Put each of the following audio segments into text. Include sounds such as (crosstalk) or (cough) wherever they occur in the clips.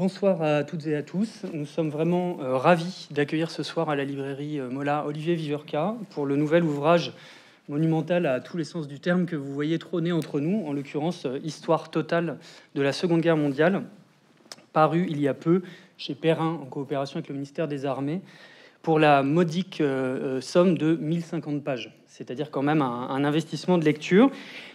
Bonsoir à toutes et à tous. Nous sommes vraiment euh, ravis d'accueillir ce soir à la librairie euh, Mola Olivier Viverka pour le nouvel ouvrage monumental à tous les sens du terme que vous voyez trôner entre nous, en l'occurrence euh, Histoire totale de la Seconde Guerre mondiale, paru il y a peu chez Perrin en coopération avec le ministère des Armées pour la modique euh, euh, somme de 1050 pages. C'est-à-dire quand même un, investissement de lecture.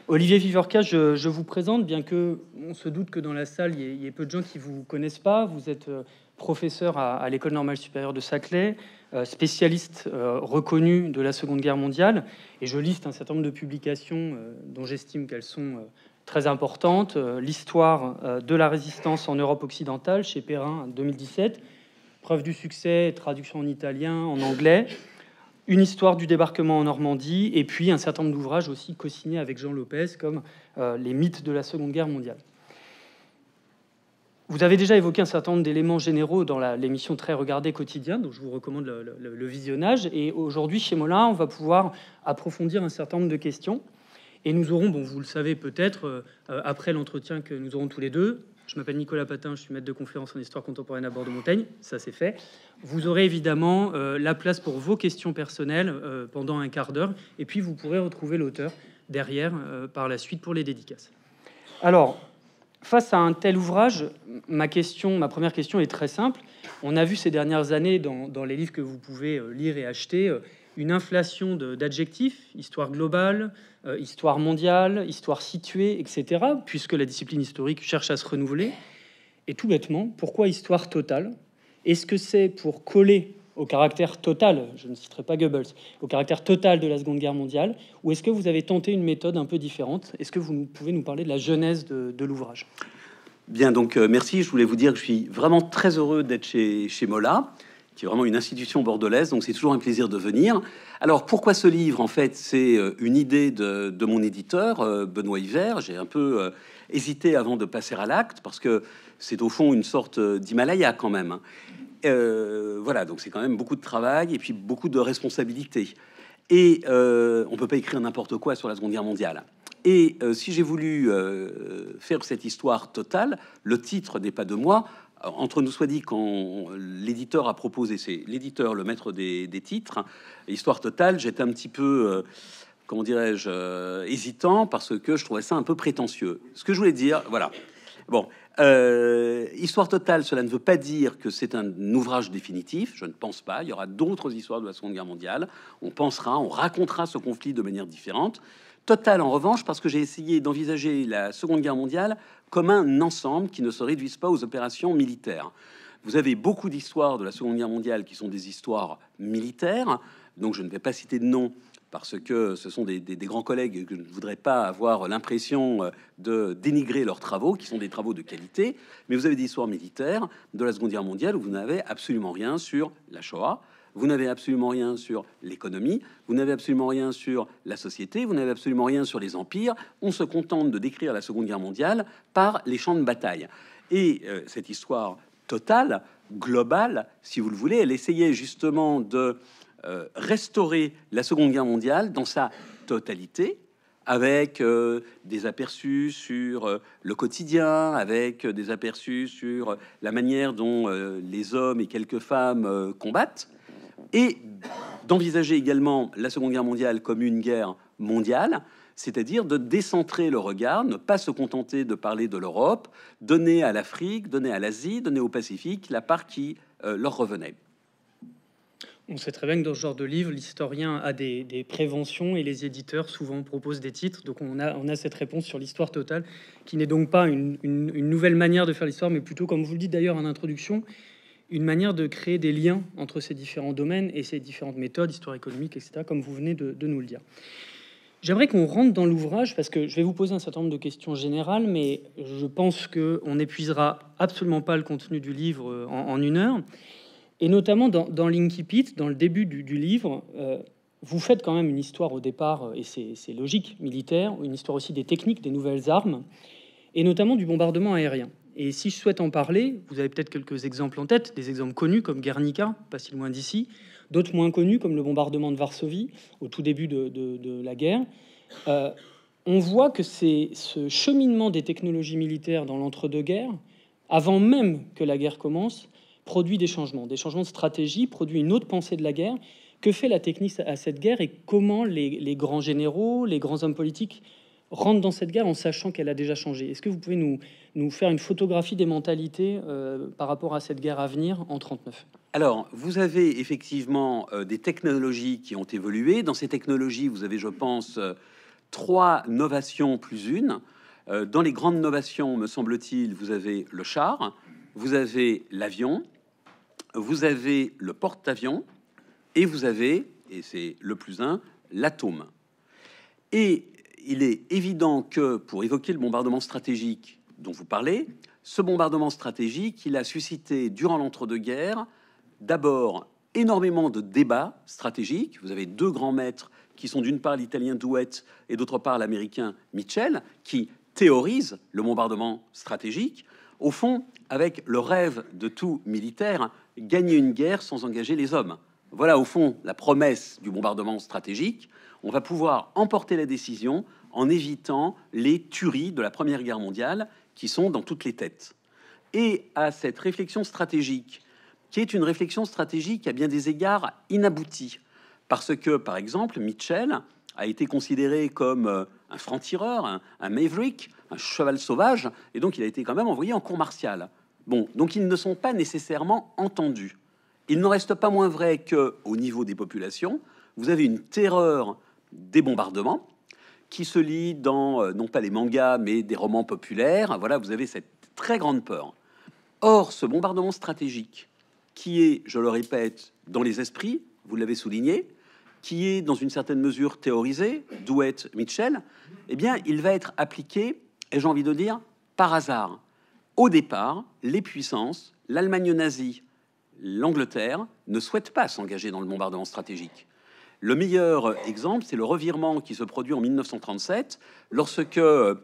Olivier Vivorca, je, vous présente, bien que on se doute que dans la salle, il y, ait a peu de gens qui vous connaissent pas. Vous êtes euh, professeur à, l'école normale supérieure de Saclay, spécialiste reconnu de la Seconde Guerre mondiale, et je liste un certain nombre de publications dont j'estime qu'elles sont très importantes. L'histoire de la résistance en Europe occidentale chez Perrin 2017 Preuve du succès, traduction en italien, en anglais. Une histoire du débarquement en Normandie, et puis un certain nombre d'ouvrages aussi co-signés avec Jean Lopez, comme euh, Les mythes de la Seconde Guerre mondiale. Vous avez déjà évoqué un certain nombre d'éléments généraux dans l'émission très regardée quotidienne, donc je vous recommande le, visionnage. Et aujourd'hui, chez Molin, on va pouvoir approfondir un certain nombre de questions. Et nous aurons, bon, vous le savez peut-être, euh, euh, après l'entretien que nous aurons tous les deux, je m'appelle Nicolas Patin, je suis maître de conférence en histoire contemporaine à Bordeaux-Montaigne, ça c'est fait. Vous aurez évidemment euh, la place pour vos questions personnelles euh, pendant un quart d'heure, et puis vous pourrez retrouver l'auteur derrière euh, par la suite pour les dédicaces. Alors, face à un tel ouvrage, ma question, ma première question est très simple. On a vu ces dernières années dans les livres que vous pouvez lire et acheter une inflation d'adjectifs, histoire globale, euh, histoire mondiale, histoire située, etc., puisque la discipline historique cherche à se renouveler. Et tout bêtement, pourquoi histoire totale Est-ce que c'est pour coller au caractère total, je ne citerai pas Goebbels, au caractère total de la Seconde Guerre mondiale, ou est-ce que vous avez tenté une méthode un peu différente Est-ce que vous pouvez nous parler de la genèse de, l'ouvrage Bien, donc euh, merci. Je voulais vous dire que je suis vraiment très heureux d'être chez, chez Mola qui est vraiment une institution bordelaise, donc c'est toujours un plaisir de venir. Alors pourquoi ce livre En fait, c'est euh, une idée de, mon éditeur, euh, Benoît Hiver. J'ai un peu euh, hésité avant de passer à l'acte, parce que c'est au fond une sorte d'Himalaya quand même. Hein. voilà, donc c'est quand même beaucoup de travail et puis beaucoup de responsabilités. Et on peut pas écrire n'importe quoi sur la Seconde Guerre mondiale. Et si j'ai voulu faire cette histoire totale, le titre n'est pas de moi, entre nous soit dit, quand l'éditeur a proposé, c'est l'éditeur, le maître des, titres, Histoire totale, j'étais un petit peu, euh, comment dirais-je, euh, hésitant parce que je trouvais ça un peu prétentieux. Ce que je voulais dire, voilà. Bon, euh, Histoire totale, cela ne veut pas dire que c'est un ouvrage définitif, je ne pense pas. Il y aura d'autres histoires de la Seconde Guerre mondiale. On pensera, on racontera ce conflit de manière différente totale, en revanche, parce que j'ai essayé d'envisager la Seconde Guerre mondiale comme un ensemble qui ne se réduise pas aux opérations militaires. Vous avez beaucoup d'histoires de la Seconde Guerre mondiale qui sont des histoires militaires, donc je ne vais pas citer de nom parce que ce sont des, des grands collègues que je ne voudrais pas avoir l'impression euh, de dénigrer leurs travaux, qui sont des travaux de qualité, mais vous avez des histoires militaires de la Seconde Guerre mondiale où vous n'avez absolument rien sur la Shoah, vous n'avez absolument rien sur l'économie, vous n'avez absolument rien sur la société, vous n'avez absolument rien sur les empires. On se contente de décrire la Seconde Guerre mondiale par les champs de bataille. Et euh, cette histoire totale, globale, si vous le voulez, elle essayait justement de euh, restaurer la Seconde Guerre mondiale dans sa totalité, avec euh, des aperçus sur le quotidien, avec des aperçus sur la manière dont les hommes et quelques femmes combattent, et d'envisager également la Seconde Guerre mondiale comme une guerre mondiale, c'est-à-dire de décentrer le regard, ne pas se contenter de parler de l'Europe, donner à l'Afrique, donner à l'Asie, donner au Pacifique la part qui euh, leur revenait. On sait très bien que dans ce genre de livre, l'historien a des, préventions et les éditeurs souvent proposent des titres. Donc on a, on a cette réponse sur l'histoire totale, qui n'est donc pas une, une, nouvelle manière de faire l'histoire, mais plutôt, comme vous le dites d'ailleurs en introduction, une manière de créer des liens entre ces différents domaines et ces différentes méthodes, histoire économique, etc., comme vous venez de, nous le dire. J'aimerais qu'on rentre dans l'ouvrage parce que je vais vous poser un certain nombre de questions générales, mais je pense qu'on n'épuisera absolument pas le contenu du livre euh, en, une heure. Et notamment dans, dans pit dans le début du, livre, euh, vous faites quand même une histoire au départ, euh, et c'est logique, militaire, une histoire aussi des techniques, des nouvelles armes, et notamment du bombardement aérien. Et si je souhaite en parler, vous avez peut-être quelques exemples en tête, des exemples connus comme Guernica, pas si loin d'ici, d'autres moins connus comme le bombardement de Varsovie au tout début de, la guerre. Euh, on voit que c'est ce cheminement des technologies militaires dans l'entre-deux-guerres, avant même que la guerre commence, produit des changements, des changements de stratégie, produit une autre pensée de la guerre. Que fait la technique à cette guerre et comment les grands généraux, les grands hommes politiques rentre dans cette guerre en sachant qu'elle a déjà changé. Est-ce que vous pouvez nous, nous faire une photographie des mentalités euh, par rapport à cette guerre à venir en 39 Alors, vous avez effectivement euh, des technologies qui ont évolué. Dans ces technologies, vous avez, je pense, euh, trois novations plus une. dans les grandes novations, me semble-t-il, vous avez le char, vous avez l'avion, vous avez le porte-avions et vous avez, et c'est le plus un, l'atome. Et il est évident que pour évoquer le bombardement stratégique dont vous parlez, ce bombardement stratégique, il a suscité durant l'entre-deux-guerres d'abord énormément de débats stratégiques. Vous avez deux grands maîtres qui sont d'une part l'italien Douette et d'autre part l'américain Mitchell, qui théorisent le bombardement stratégique, au fond avec le rêve de tout militaire, gagner une guerre sans engager les hommes. Voilà au fond la promesse du bombardement stratégique on va pouvoir emporter la décision en évitant les tueries de la Première Guerre mondiale qui sont dans toutes les têtes. Et à cette réflexion stratégique, qui est une réflexion stratégique à bien des égards inaboutie, parce que, par exemple, Mitchell a été considéré comme euh, un franc-tireur, un, maverick, un cheval sauvage, et donc il a été quand même envoyé en cour martiale. Bon, donc ils ne sont pas nécessairement entendus. Il ne reste pas moins vrai que, au niveau des populations, vous avez une terreur des bombardements qui se lit dans euh, non pas les mangas mais des romans populaires. Voilà, vous avez cette très grande peur. Or, ce bombardement stratégique qui est, je le répète, dans les esprits, vous l'avez souligné, qui est dans une certaine mesure théorisé, est Mitchell, eh bien, il va être appliqué, et j'ai envie de dire, par hasard. Au départ, les puissances, l'Allemagne nazie, l'Angleterre, ne souhaitent pas s'engager dans le bombardement stratégique. Le meilleur euh, exemple, c'est le revirement qui se produit en 1937, lorsque, euh,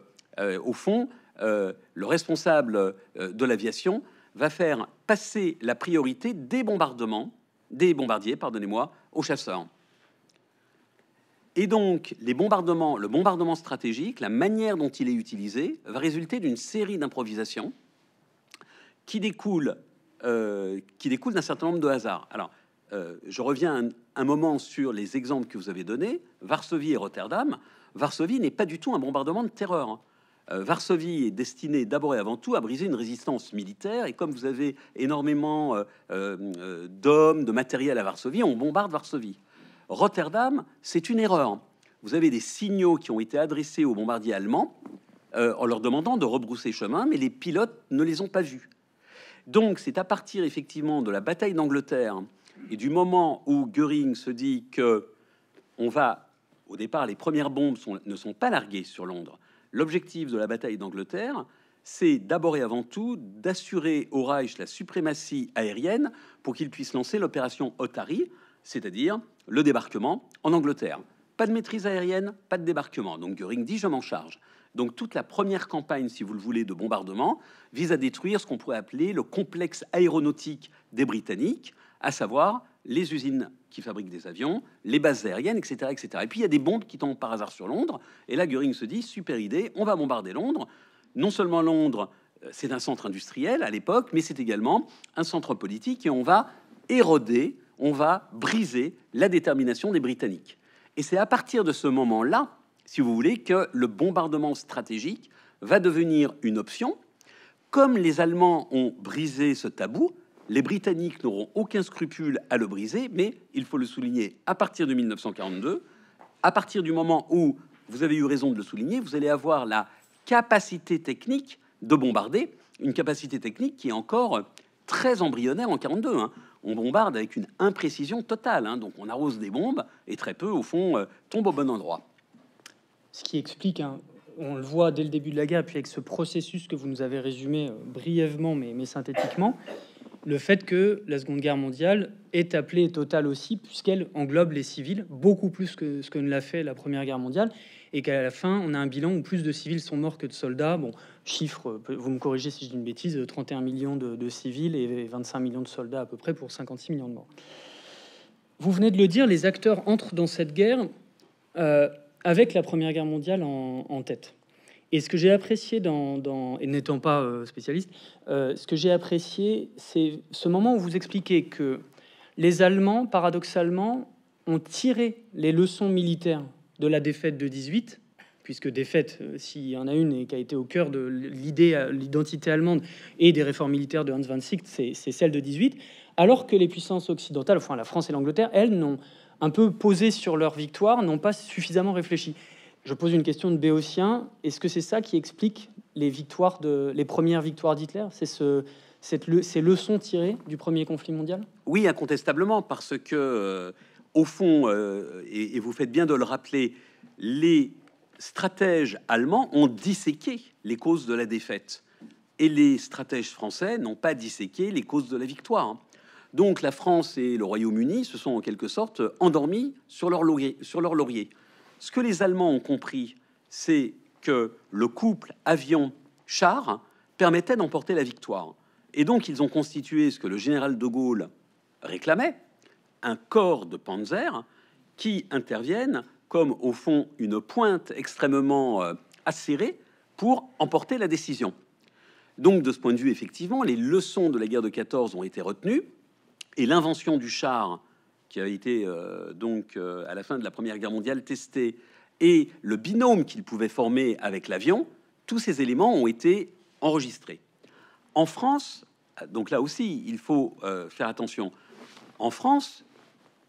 au fond, euh, le responsable de l'aviation va faire passer la priorité des bombardements, des bombardiers, pardonnez-moi, aux chasseurs. Et donc, les bombardements, le bombardement stratégique, la manière dont il est utilisé, va résulter d'une série d'improvisations qui découlent, qui découlent d'un certain nombre de hasards. Alors, euh, je reviens un, moment sur les exemples que vous avez donnés, Varsovie et Rotterdam. Varsovie n'est pas du tout un bombardement de terreur. Hein. Euh, Varsovie est destinée d'abord et avant tout à briser une résistance militaire. Et comme vous avez énormément euh, d'hommes, de matériel à Varsovie, on bombarde Varsovie. Rotterdam, c'est une erreur. Vous avez des signaux qui ont été adressés aux bombardiers allemands en leur demandant de rebrousser chemin, mais les pilotes ne les ont pas vus. Donc c'est à partir effectivement de la bataille d'Angleterre et du moment où Göring se dit que va, au départ, les premières bombes ne sont pas larguées sur Londres. L'objectif de la bataille d'Angleterre, c'est d'abord et avant tout d'assurer au Reich la suprématie aérienne pour qu'il puisse lancer l'opération Otari, c'est-à-dire le débarquement en Angleterre. Pas de maîtrise aérienne, pas de débarquement. Donc Göring dit je m'en charge. Donc toute la première campagne, si vous le voulez, de bombardement vise à détruire ce qu'on pourrait appeler le complexe aéronautique des Britanniques, à savoir les usines qui fabriquent des avions, les bases aériennes, etc. etc. Et puis il y a des bombes qui tombent par hasard sur Londres, et là Göring se dit, super idée, on va bombarder Londres. Non seulement Londres, euh, c'est un centre industriel à l'époque, mais c'est également un centre politique, et on va éroder, on va briser la détermination des Britanniques. Et c'est à partir de ce moment-là, si vous voulez, que le bombardement stratégique va devenir une option. Comme les Allemands ont brisé ce tabou, les Britanniques n'auront aucun scrupule à le briser, mais il faut le souligner à partir de 1942, à partir du moment où vous avez eu raison de le souligner, vous allez avoir la capacité technique de bombarder, une capacité technique qui est encore très embryonnaire en 42. Hein. On bombarde avec une imprécision totale, hein. donc on arrose des bombes et très peu, au fond, euh, tombe au bon endroit. Ce qui explique, hein, on le voit dès le début de la guerre, puis avec ce processus que vous nous avez résumé euh, brièvement mais synthétiquement, le fait que la Seconde Guerre mondiale est appelée totale aussi, puisqu'elle englobe les civils beaucoup plus que ce que ne l'a fait la Première Guerre mondiale, et qu'à la fin, on a un bilan où plus de civils sont morts que de soldats. Bon, chiffre, euh, vous me corrigez si je dis une bêtise, 31 euh, millions de, civils et 25 millions de soldats à peu près pour 56 millions de morts. Vous venez de le dire, les acteurs entrent dans cette guerre euh, avec la Première Guerre mondiale en tête. Et ce que j'ai apprécié dans, et n'étant pas euh, spécialiste, euh, ce que j'ai apprécié, c'est ce moment où vous expliquez que les Allemands, paradoxalement, ont tiré les leçons militaires de la défaite de 18, puisque défaite, euh, s'il y en a une et qui a été au cœur de l'idée, l'identité allemande et des réformes militaires de Hans van Sicht, c'est celle de 18, alors que les puissances occidentales, enfin la France et l'Angleterre, elles n'ont un peu posé sur leur victoire, n'ont pas suffisamment réfléchi. Je pose une question de Béotien. Est-ce que c'est ça qui explique les victoires de les premières victoires d'Hitler C'est ce ces leçons tirées du premier conflit mondial Oui, incontestablement, parce que euh, au fond, euh, et, vous faites bien de le rappeler, les stratèges allemands ont disséqué les causes de la défaite, et les stratèges français n'ont pas disséqué les causes de la victoire. Hein. Donc la France et le Royaume-Uni se sont en quelque sorte endormis sur leur Sur leur laurier. Ce que les Allemands ont compris, c'est que le couple avion-char permettait d'emporter la victoire. Et donc, ils ont constitué ce que le général de Gaulle réclamait, un corps de panzer qui interviennent comme, au fond, une pointe extrêmement euh, acérée pour emporter la décision. Donc, de ce point de vue, effectivement, les leçons de la guerre de 14 ont été retenues et l'invention du char qui a été euh, donc euh, à la fin de la Première Guerre mondiale testé, et le binôme qu'il pouvait former avec l'avion, tous ces éléments ont été enregistrés. En France, donc là aussi, il faut euh, faire attention. En France,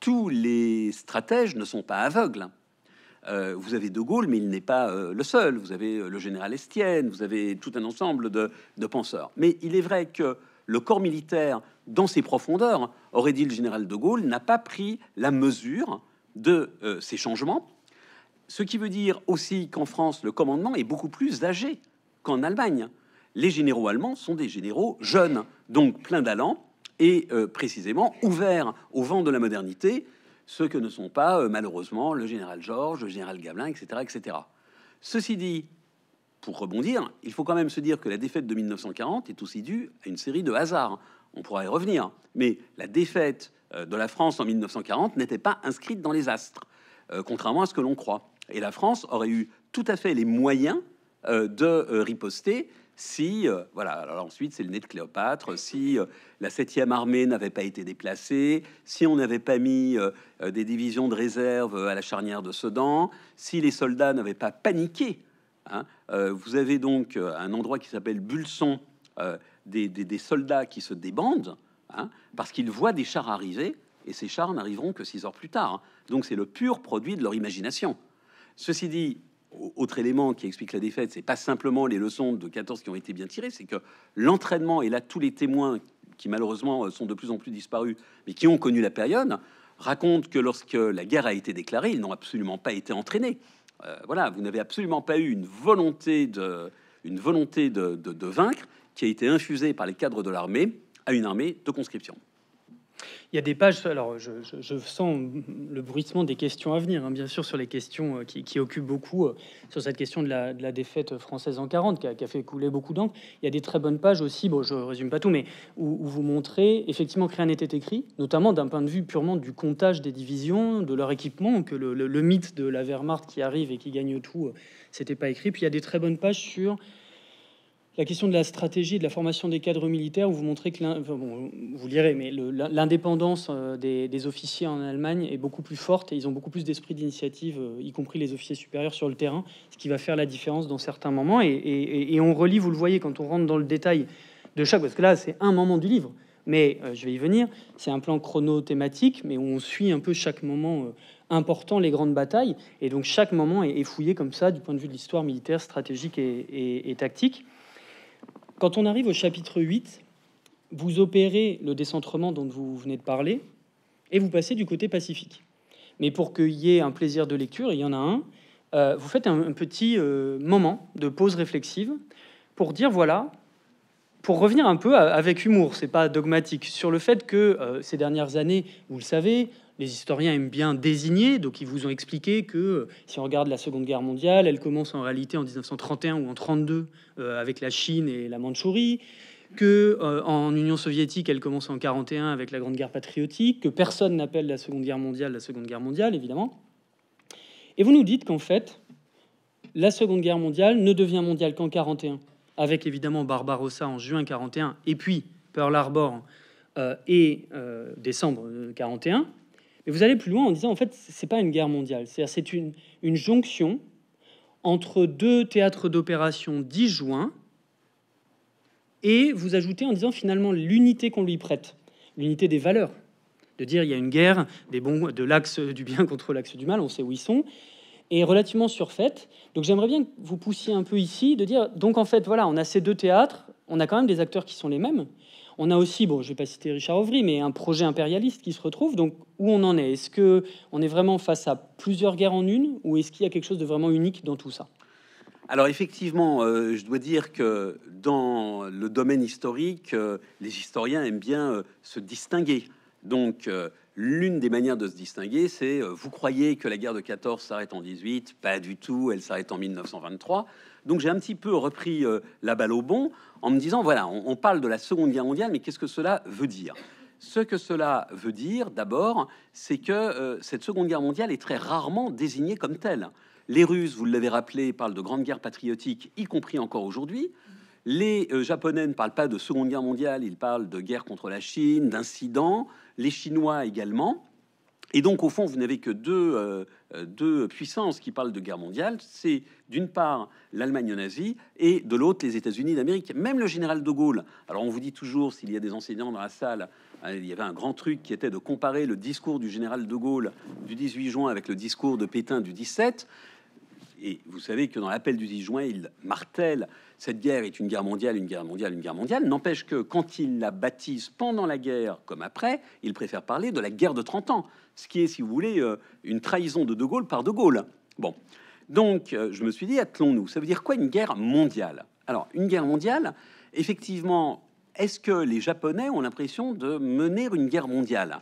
tous les stratèges ne sont pas aveugles. Hein. vous avez De Gaulle, mais il n'est pas le seul. Vous avez le général Estienne, vous avez tout un ensemble de, penseurs. Mais il est vrai que le corps militaire dans ses profondeurs, aurait dit le général de Gaulle, n'a pas pris la mesure de euh, ces changements. Ce qui veut dire aussi qu'en France, le commandement est beaucoup plus âgé qu'en Allemagne. Les généraux allemands sont des généraux jeunes, donc pleins d'allant et euh, précisément ouverts au vent de la modernité, ceux que ne sont pas euh, malheureusement le général Georges, le général Gablin etc., etc. Ceci dit, pour rebondir, il faut quand même se dire que la défaite de 1940 est aussi due à une série de hasards on pourra y revenir, mais la défaite euh, de la France en 1940 n'était pas inscrite dans les astres, euh, contrairement à ce que l'on croit. Et la France aurait eu tout à fait les moyens euh, de riposter si, voilà, alors ensuite c'est le nez de Cléopâtre, si la 7 armée n'avait pas été déplacée, si on n'avait pas mis des divisions de réserve à la charnière de Sedan, si les soldats n'avaient pas paniqué. Hein. vous avez donc un endroit qui s'appelle Bulson, des, soldats qui se débandent hein, parce qu'ils voient des chars arriver et ces chars n'arriveront que six heures plus tard. Hein. Donc c'est le pur produit de leur imagination. Ceci dit, autre élément qui explique la défaite, c'est pas simplement les leçons de 14 qui ont été bien tirées, c'est que l'entraînement, et là tous les témoins qui malheureusement euh, sont de plus en plus disparus, mais qui ont connu la période, racontent que lorsque la guerre a été déclarée, ils n'ont absolument pas été entraînés. Euh, voilà, vous n'avez absolument pas eu une volonté une volonté de vaincre, qui a été infusé par les cadres de l'armée à une armée de conscription. Il y a des pages, alors je, sens le bruitement des questions à venir, hein, bien sûr, sur les questions euh, qui, occupent beaucoup, euh, sur cette question de la, défaite française en 40, qui a, fait couler beaucoup d'encre. Il y a des très bonnes pages aussi, bon, je résume pas tout, mais où, vous montrez effectivement que rien n'était écrit, notamment d'un point de vue purement du comptage des divisions, de leur équipement, que le, mythe de la Wehrmacht qui arrive et qui gagne tout, euh, c'était pas écrit. Puis il y a des très bonnes pages sur la question de la stratégie et de la formation des cadres militaires, où vous montrez que, bon, vous lirez, mais l'indépendance euh, des, officiers en Allemagne est beaucoup plus forte et ils ont beaucoup plus d'esprit d'initiative, euh, y compris les officiers supérieurs sur le terrain, ce qui va faire la différence dans certains moments. Et, on relit, vous le voyez, quand on rentre dans le détail de chaque, parce que là, c'est un moment du livre, mais euh, je vais y venir. C'est un plan chrono-thématique, mais on suit un peu chaque moment. important les grandes batailles et donc chaque moment est, fouillé comme ça du point de vue de l'histoire militaire stratégique et, et tactique quand on arrive au chapitre 8, vous opérez le décentrement dont vous venez de parler et vous passez du côté pacifique. Mais pour qu'il y ait un plaisir de lecture, il y en a un, euh, vous faites un, petit euh, moment de pause réflexive pour dire voilà, pour revenir un peu avec humour, c'est pas dogmatique, sur le fait que euh, ces dernières années, vous le savez, les historiens aiment bien désigner, donc ils vous ont expliqué que euh, si on regarde la Seconde Guerre mondiale, elle commence en réalité en 1931 ou en 32 euh, avec la Chine et la Mandchourie, que en Union soviétique, elle commence en 41 avec la Grande Guerre patriotique, que personne n'appelle la Seconde Guerre mondiale la Seconde Guerre mondiale, évidemment. Et vous nous dites qu'en fait, la Seconde Guerre mondiale ne devient mondiale qu'en 41 avec évidemment Barbarossa en juin 41 et puis Pearl Harbor euh, et euh, décembre 41. Euh, Mais vous allez plus loin en disant en fait c'est pas une guerre mondiale, c'est c'est une, une jonction entre deux théâtres d'opération juin, et vous ajoutez en disant finalement l'unité qu'on lui prête, l'unité des valeurs de dire il y a une guerre des bons, de l'axe du bien (laughs) contre l'axe du mal, on sait où ils sont, est relativement surfaite. Donc j'aimerais bien que vous poussiez un peu ici de dire, donc en fait, voilà, on a ces deux théâtres, on a quand même des acteurs qui sont les mêmes. On a aussi, bon, je vais pas citer Richard Ouvry, mais un projet impérialiste qui se retrouve. Donc, où on en est Est-ce que on est vraiment face à plusieurs guerres en une, ou est-ce qu'il y a quelque chose de vraiment unique dans tout ça Alors, effectivement, euh, je dois dire que dans le domaine historique, euh, les historiens aiment bien euh, se distinguer. Donc, L'une des manières de se distinguer, c'est euh, vous croyez que la guerre de 14 s'arrête en 18 Pas du tout, elle s'arrête en 1923. Donc j'ai un petit peu repris euh, la balle au bon en me disant voilà, on, parle de la Seconde Guerre mondiale, mais qu'est-ce que cela veut dire Ce que cela veut dire, d'abord, c'est que euh, cette Seconde Guerre mondiale est très rarement désignée comme telle. Les Russes, vous l'avez rappelé, parlent de grandes guerres patriotiques, y compris encore aujourd'hui. Les Japonais ne parlent pas de Seconde Guerre mondiale, ils parlent de guerre contre la Chine, d'incidents les Chinois également. Et donc, au fond, vous n'avez que euh, deux, puissances qui parlent de guerre mondiale. C'est d'une part l'Allemagne nazie et de l'autre les États-Unis d'Amérique. Même le général de Gaulle. Alors, on vous dit toujours, s'il y a des enseignants dans la salle, hein, il y avait un grand truc qui était de comparer le discours du général de Gaulle du 18 juin avec le discours de Pétain du 17. Et vous savez que dans l'appel du 10 juin, il martèle cette guerre est une guerre mondiale, une guerre mondiale, une guerre mondiale, n'empêche que quand il la baptise pendant la guerre comme après, il préfère parler de la guerre de 30 ans, ce qui est, si vous voulez, euh, une trahison de De Gaulle par De Gaulle. Bon, donc euh, je me suis dit, attelons-nous. Ça veut dire quoi une guerre mondiale Alors, une guerre mondiale, effectivement, est-ce que les Japonais ont l'impression de mener une guerre mondiale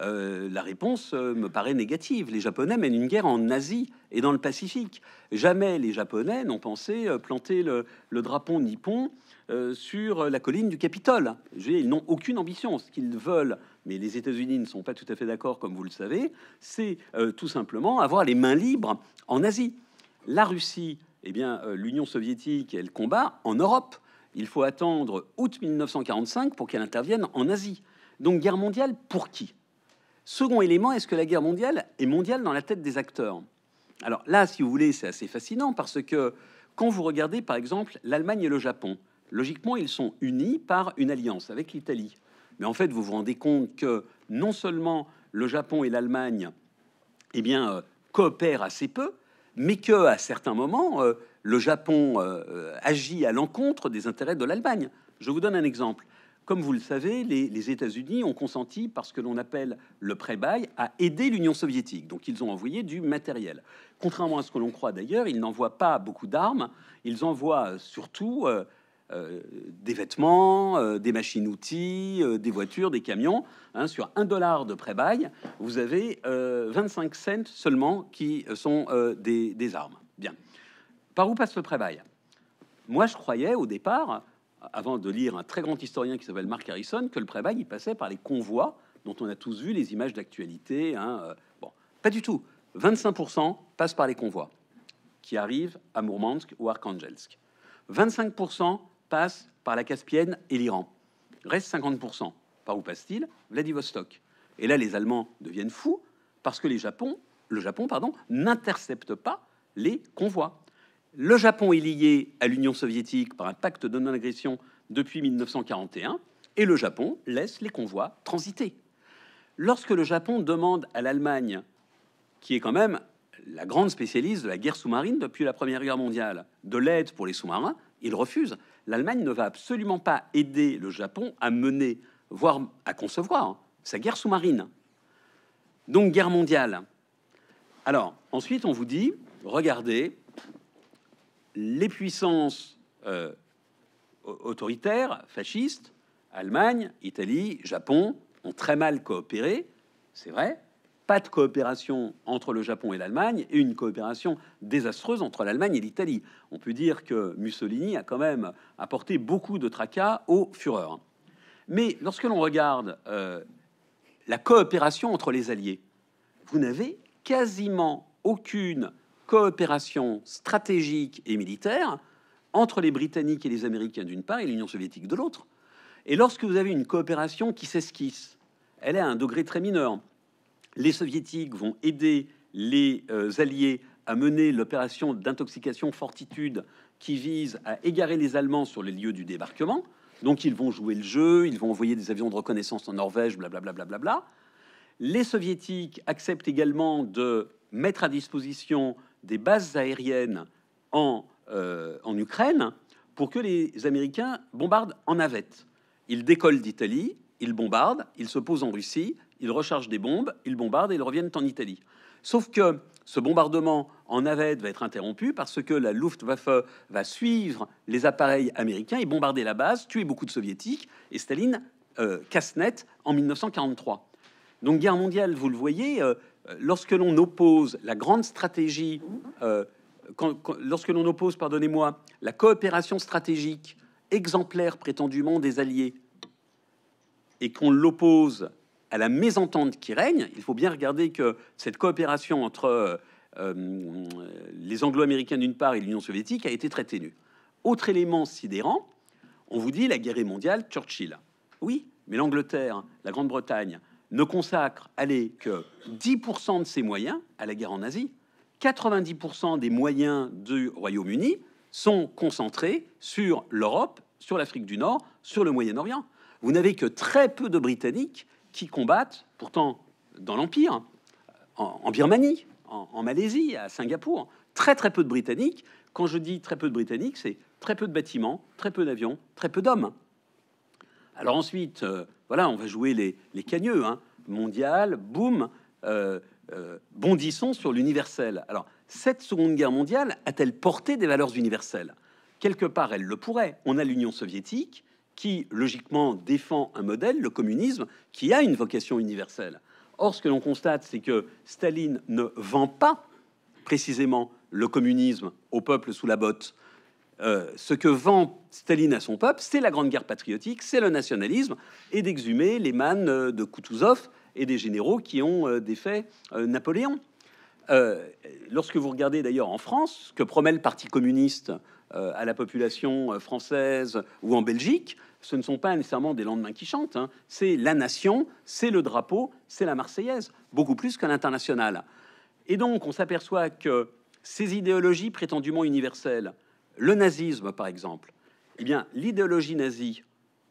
euh, la réponse euh, me paraît négative. Les Japonais mènent une guerre en Asie et dans le Pacifique. Jamais les Japonais n'ont pensé euh, planter le, le, drapeau nippon sur la colline du Capitole. Ils n'ont aucune ambition. Ce qu'ils veulent, mais les États-Unis ne sont pas tout à fait d'accord, comme vous le savez, c'est tout simplement avoir les mains libres en Asie. La Russie, eh bien, l'Union soviétique, elle combat en Europe. Il faut attendre août 1945 pour qu'elle intervienne en Asie. Donc guerre mondiale pour qui Second élément, est-ce que la guerre mondiale est mondiale dans la tête des acteurs Alors là, si vous voulez, c'est assez fascinant parce que quand vous regardez par exemple l'Allemagne et le Japon, logiquement, ils sont unis par une alliance avec l'Italie. Mais en fait, vous vous rendez compte que non seulement le Japon et l'Allemagne, eh bien, euh, coopèrent assez peu, mais que à certains moments, euh, le Japon euh, agit à l'encontre des intérêts de l'Allemagne. Je vous donne un exemple. Comme vous le savez, les, États-Unis ont consenti, par ce que l'on appelle le pré-bail, à aider l'Union soviétique. Donc ils ont envoyé du matériel. Contrairement à ce que l'on croit d'ailleurs, ils n'envoient pas beaucoup d'armes, ils envoient euh, surtout euh, euh, des vêtements, des machines-outils, des voitures, des camions. Hein, sur un dollar de pré vous avez 25 cents seulement qui sont des, armes. Bien. Par où passe le pré-bail Moi, je croyais au départ avant de lire un très grand historien qui s'appelle Mark Harrison, que le prévail, il passait par les convois dont on a tous vu les images d'actualité. Hein, euh, bon, pas du tout. 25% passent par les convois qui arrivent à Mourmansk ou Arkhangelsk. 25% passent par la Caspienne et l'Iran. Reste 50%. Par où passe-t-il Vladivostok. Et là, les Allemands deviennent fous parce que les Japon, le Japon pardon, n'intercepte pas les convois. Le Japon est lié à l'Union soviétique par un pacte de non-agression depuis 1941 et le Japon laisse les convois transiter. Lorsque le Japon demande à l'Allemagne, qui est quand même la grande spécialiste de la guerre sous-marine depuis la Première Guerre mondiale, de l'aide pour les sous-marins, il refuse. L'Allemagne ne va absolument pas aider le Japon à mener, voire à concevoir, sa guerre sous-marine. Donc guerre mondiale. Alors, ensuite, on vous dit, regardez, les puissances euh, autoritaires, fascistes, Allemagne, Italie, Japon, ont très mal coopéré, c'est vrai. Pas de coopération entre le Japon et l'Allemagne et une coopération désastreuse entre l'Allemagne et l'Italie. On peut dire que Mussolini a quand même apporté beaucoup de tracas au Führer. Mais lorsque l'on regarde euh, la coopération entre les alliés, vous n'avez quasiment aucune coopération stratégique et militaire entre les Britanniques et les Américains d'une part et l'Union soviétique de l'autre. Et lorsque vous avez une coopération qui s'esquisse, elle est à un degré très mineur. Les soviétiques vont aider les euh, alliés à mener l'opération d'intoxication Fortitude qui vise à égarer les Allemands sur les lieux du débarquement. Donc ils vont jouer le jeu, ils vont envoyer des avions de reconnaissance en Norvège, blablabla. Bla, bla, bla, bla, Les soviétiques acceptent également de mettre à disposition des bases aériennes en, euh, en Ukraine pour que les Américains bombardent en navette. Ils décollent d'Italie, ils bombardent, ils se posent en Russie, ils rechargent des bombes, ils bombardent et ils reviennent en Italie. Sauf que ce bombardement en navette va être interrompu parce que la Luftwaffe va suivre les appareils américains et bombarder la base, tuer beaucoup de soviétiques, et Staline euh, casse net en 1943. Donc guerre mondiale, vous le voyez, euh, lorsque l'on oppose la grande stratégie, euh, lorsque l'on oppose, pardonnez-moi, la coopération stratégique exemplaire prétendument des alliés, et qu'on l'oppose à la mésentente qui règne, il faut bien regarder que cette coopération entre euh, euh, les Anglo-Américains d'une part et l'Union soviétique a été très ténue. Autre élément sidérant, on vous dit la guerre mondiale, Churchill. Oui, mais l'Angleterre, la Grande-Bretagne, ne consacre, allez, que 10% de ses moyens à la guerre en Asie, 90% des moyens du Royaume-Uni sont concentrés sur l'Europe, sur l'Afrique du Nord, sur le Moyen-Orient. Vous n'avez que très peu de Britanniques qui combattent, pourtant dans l'Empire, en, Birmanie, en Malaisie, à Singapour. Très très peu de Britanniques. Quand je dis très peu de Britanniques, c'est très peu de bâtiments, très peu d'avions, très peu d'hommes. Alors ensuite, euh, voilà, on va jouer les, les cagneux, hein. mondial, boum, euh, euh, bondissons sur l'universel. Alors, cette Seconde Guerre mondiale a-t-elle porté des valeurs universelles Quelque part, elle le pourrait. On a l'Union soviétique qui, logiquement, défend un modèle, le communisme, qui a une vocation universelle. Or, ce que l'on constate, c'est que Staline ne vend pas précisément le communisme au peuple sous la botte, euh, ce que vend Staline à son peuple, c'est la grande guerre patriotique, c'est le nationalisme, et d'exhumer les mannes euh, de Kutuzov et des généraux qui ont euh, défait Napoléon. lorsque vous regardez d'ailleurs en France, ce que promet le Parti communiste à la population française ou en Belgique, ce ne sont pas nécessairement des lendemains qui chantent, hein. c'est la nation, c'est le drapeau, c'est la Marseillaise, beaucoup plus qu'un international. Et donc on s'aperçoit que ces idéologies prétendument universelles, le nazisme, par exemple, eh bien, l'idéologie nazie,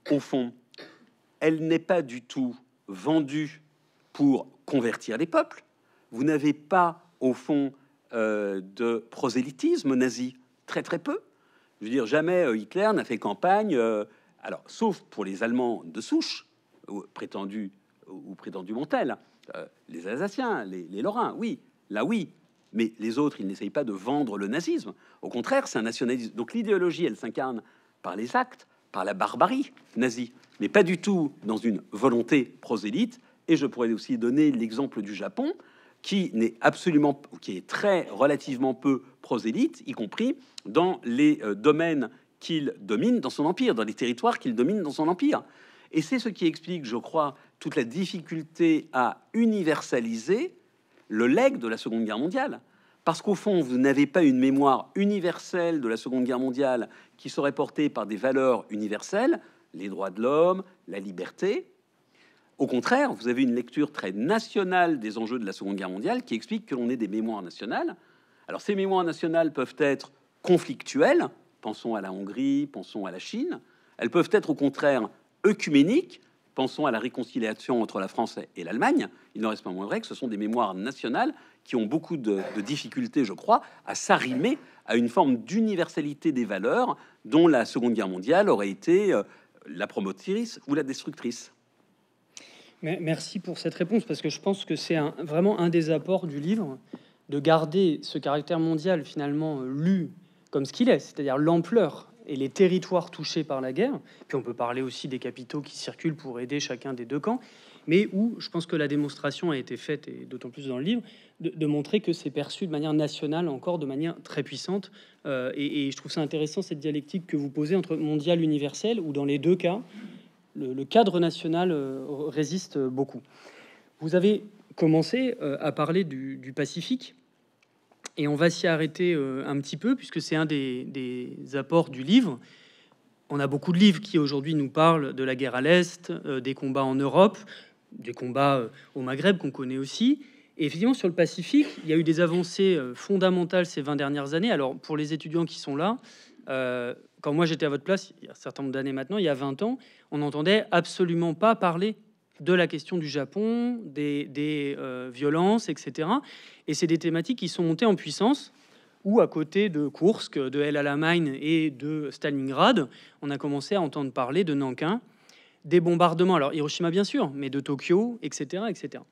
au fond, elle n'est pas du tout vendue pour convertir les peuples. Vous n'avez pas, au fond, euh, de prosélytisme nazi, très très peu. Je veux dire, jamais euh, Hitler n'a fait campagne, euh, alors sauf pour les Allemands de souche, ou prétendus ou prétendus Montel, les Alsaciens, les, les Lorrains, oui, là oui, mais les autres, ils n'essayent pas de vendre le nazisme. Au contraire, c'est un nationalisme. Donc l'idéologie, elle s'incarne par les actes, par la barbarie nazie, mais pas du tout dans une volonté prosélyte. Et je pourrais aussi donner l'exemple du Japon, qui n'est absolument, qui est très relativement peu prosélyte, y compris dans les euh, domaines qu'il domine dans son empire, dans les territoires qu'il domine dans son empire. Et c'est ce qui explique, je crois, toute la difficulté à universaliser le legs de la Seconde Guerre mondiale. Parce qu'au fond, vous n'avez pas une mémoire universelle de la Seconde Guerre mondiale qui serait portée par des valeurs universelles, les droits de l'homme, la liberté. Au contraire, vous avez une lecture très nationale des enjeux de la Seconde Guerre mondiale qui explique que l'on ait des mémoires nationales. Alors ces mémoires nationales peuvent être conflictuelles, pensons à la Hongrie, pensons à la Chine. Elles peuvent être au contraire œcuméniques, Pensons à la réconciliation entre la France et l'Allemagne. Il n'en reste pas moins vrai que ce sont des mémoires nationales qui ont beaucoup de, de difficultés, je crois, à s'arrimer à une forme d'universalité des valeurs dont la Seconde Guerre mondiale aurait été euh, la promotrice ou la destructrice. Merci pour cette réponse, parce que je pense que c'est vraiment un des apports du livre, de garder ce caractère mondial finalement euh, lu comme ce qu'il est, c'est-à-dire l'ampleur et les territoires touchés par la guerre, puis on peut parler aussi des capitaux qui circulent pour aider chacun des deux camps, mais où je pense que la démonstration a été faite, et d'autant plus dans le livre, de, montrer que c'est perçu de manière nationale encore, de manière très puissante. Euh, et, je trouve ça intéressant cette dialectique que vous posez entre mondial universel, où dans les deux cas, le, cadre national euh, résiste beaucoup. Vous avez commencé euh, à parler du, du Pacifique. Et on va s'y arrêter euh, un petit peu, puisque c'est un des, apports du livre. On a beaucoup de livres qui aujourd'hui nous parlent de la guerre à l'Est, euh, des combats en Europe, des combats euh, au Maghreb qu'on connaît aussi. Et effectivement, sur le Pacifique, il y a eu des avancées fondamentales ces 20 dernières années. Alors, pour les étudiants qui sont là, quand moi j'étais à votre place, il y a un certain nombre d'années maintenant, il y a 20 ans, on n'entendait absolument pas parler de la question du Japon, des, euh, violences, etc. Et c'est des thématiques qui sont montées en puissance Ou à côté de Kursk, de El Alamein et de Stalingrad, on a commencé à entendre parler de Nankin, des bombardements, alors Hiroshima bien sûr, mais de Tokyo, etc. etc.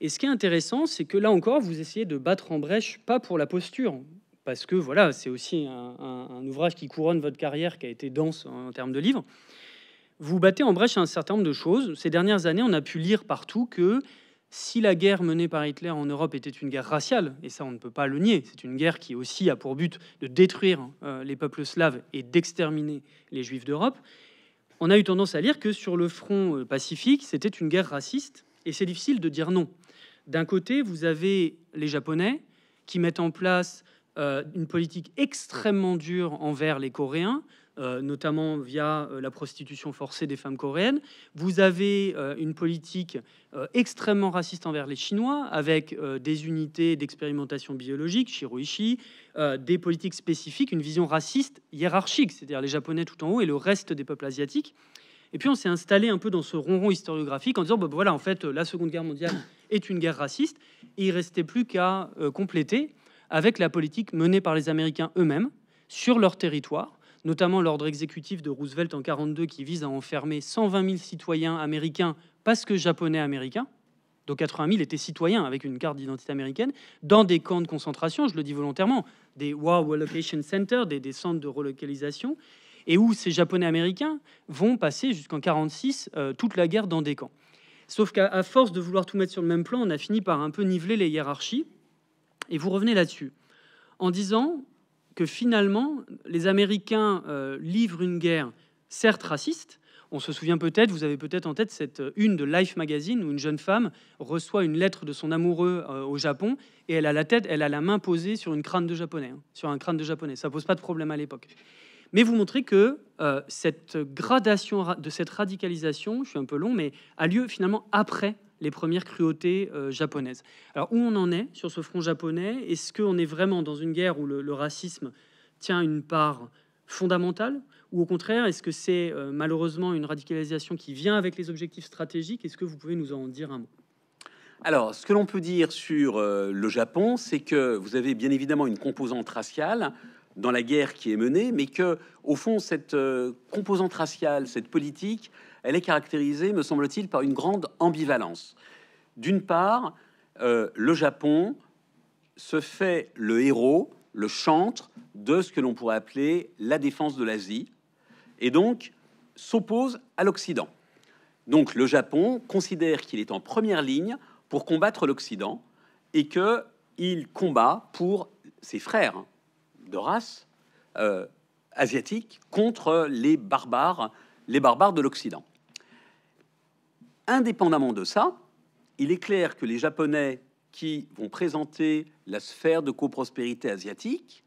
Et ce qui est intéressant, c'est que là encore, vous essayez de battre en brèche, pas pour la posture, parce que voilà, c'est aussi un, ouvrage qui couronne votre carrière, qui a été dense en termes de livres, vous battez en brèche un certain nombre de choses. Ces dernières années, on a pu lire partout que si la guerre menée par Hitler en Europe était une guerre raciale, et ça on ne peut pas le nier, c'est une guerre qui aussi a pour but de détruire euh, les peuples slaves et d'exterminer les juifs d'Europe, on a eu tendance à lire que sur le front euh, pacifique, c'était une guerre raciste, et c'est difficile de dire non. D'un côté, vous avez les Japonais qui mettent en place euh, une politique extrêmement dure envers les Coréens, euh, notamment via euh, la prostitution forcée des femmes coréennes. Vous avez euh, une politique extrêmement raciste envers les Chinois, avec des unités d'expérimentation biologique, Shiroishi, des politiques spécifiques, une vision raciste hiérarchique, c'est-à-dire les Japonais tout en haut et le reste des peuples asiatiques. Et puis on s'est installé un peu dans ce ronron historiographique en disant, bah, voilà, en fait, la Seconde Guerre mondiale est une guerre raciste, et il restait plus qu'à compléter avec la politique menée par les Américains eux-mêmes sur leur territoire notamment l'ordre exécutif de Roosevelt en 1942 qui vise à enfermer 120 000 citoyens américains parce que japonais-américains, dont 80 000 étaient citoyens avec une carte d'identité américaine, dans des camps de concentration, je le dis volontairement, des War Relocation Centers, des, centres de relocalisation, et où ces Japonais-Américains vont passer jusqu'en 1946 euh, toute la guerre dans des camps. Sauf qu'à force de vouloir tout mettre sur le même plan, on a fini par un peu niveler les hiérarchies, et vous revenez là-dessus, en disant, que finalement, les Américains euh, livrent une guerre, certes raciste. On se souvient peut-être, vous avez peut-être en tête cette euh, une de Life Magazine où une jeune femme reçoit une lettre de son amoureux euh, au Japon et elle a la tête, elle a la main posée sur une crâne de japonais, hein, sur un crâne de japonais. Ça pose pas de problème à l'époque. Mais vous montrez que cette gradation de cette radicalisation, je suis un peu long, mais a lieu finalement après les premières cruautés euh, japonaises. Alors où on en est sur ce front japonais Est-ce qu'on est vraiment dans une guerre où le, racisme tient une part fondamentale Ou au contraire, est-ce que c'est euh, malheureusement une radicalisation qui vient avec les objectifs stratégiques Est-ce que vous pouvez nous en dire un mot alors, ce que l'on peut dire sur euh, le Japon, c'est que vous avez bien évidemment une composante raciale dans la guerre qui est menée, mais que, au fond, cette composante raciale, cette politique, elle est caractérisée, me semble-t-il, par une grande ambivalence. D'une part, euh, le Japon se fait le héros, le chantre de ce que l'on pourrait appeler la défense de l'Asie, et donc s'oppose à l'Occident. Donc le Japon considère qu'il est en première ligne pour combattre l'Occident et qu'il il combat pour ses frères de race euh, asiatique contre les barbares, les barbares de l'Occident indépendamment de ça, il est clair que les Japonais qui vont présenter la sphère de coprospérité asiatique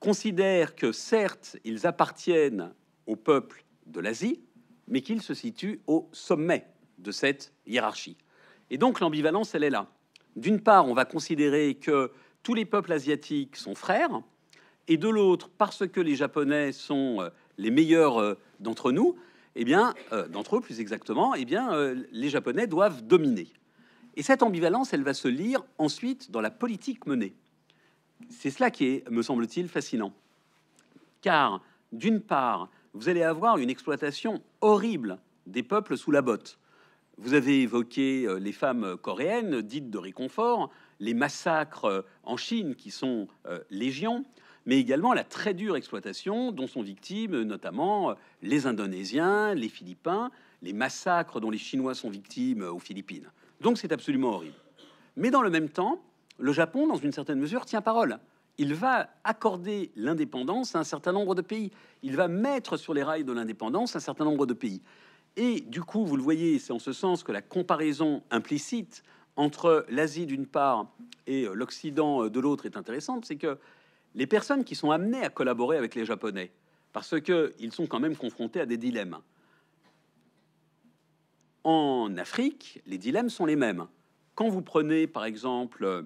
considèrent que certes, ils appartiennent au peuple de l'Asie, mais qu'ils se situent au sommet de cette hiérarchie. Et donc l'ambivalence, elle est là. D'une part, on va considérer que tous les peuples asiatiques sont frères, et de l'autre, parce que les Japonais sont euh, les meilleurs euh, d'entre nous, eh bien, euh, d'entre eux plus exactement, eh bien, euh, les Japonais doivent dominer. Et cette ambivalence, elle va se lire ensuite dans la politique menée. C'est cela qui est, me semble-t-il, fascinant. Car, d'une part, vous allez avoir une exploitation horrible des peuples sous la botte. Vous avez évoqué euh, les femmes coréennes dites de réconfort, les massacres en Chine qui sont légions. légion mais également la très dure exploitation dont sont victimes euh, notamment euh, les Indonésiens, les Philippins, les massacres dont les Chinois sont victimes euh, aux Philippines. Donc c'est absolument horrible. Mais dans le même temps, le Japon, dans une certaine mesure, tient parole. Il va accorder l'indépendance à un certain nombre de pays. Il va mettre sur les rails de l'indépendance un certain nombre de pays. Et du coup, vous le voyez, c'est en ce sens que la comparaison implicite entre l'Asie d'une part et l'Occident de l'autre est intéressante, c'est que les personnes qui sont amenées à collaborer avec les Japonais, parce qu'ils sont quand même confrontés à des dilemmes. En Afrique, les dilemmes sont les mêmes. Quand vous prenez, par exemple,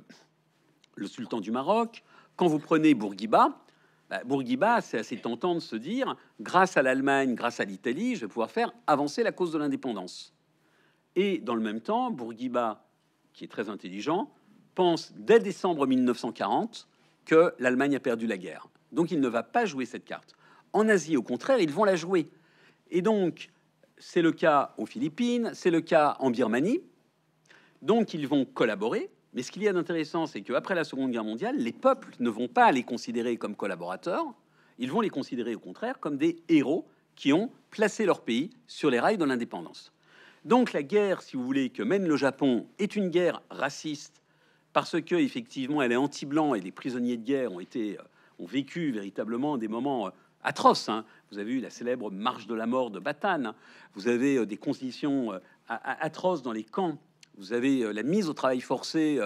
le sultan du Maroc, quand vous prenez Bourguiba, bah, Bourguiba, c'est assez tentant de se dire, grâce à l'Allemagne, grâce à l'Italie, je vais pouvoir faire avancer la cause de l'indépendance. Et dans le même temps, Bourguiba, qui est très intelligent, pense dès décembre 1940 que l'Allemagne a perdu la guerre. Donc il ne va pas jouer cette carte. En Asie, au contraire, ils vont la jouer. Et donc, c'est le cas aux Philippines, c'est le cas en Birmanie. Donc ils vont collaborer. Mais ce qu'il y a d'intéressant, c'est qu'après la Seconde Guerre mondiale, les peuples ne vont pas les considérer comme collaborateurs, ils vont les considérer au contraire comme des héros qui ont placé leur pays sur les rails de l'indépendance. Donc la guerre, si vous voulez, que mène le Japon est une guerre raciste parce que effectivement elle est anti-blanc et les prisonniers de guerre ont été euh, vécu véritablement des moments euh, atroces. Hein. Vous avez eu la célèbre marche de la mort de Batane. Hein. Vous avez euh, des conditions atroces dans les camps. Vous avez la mise au travail forcé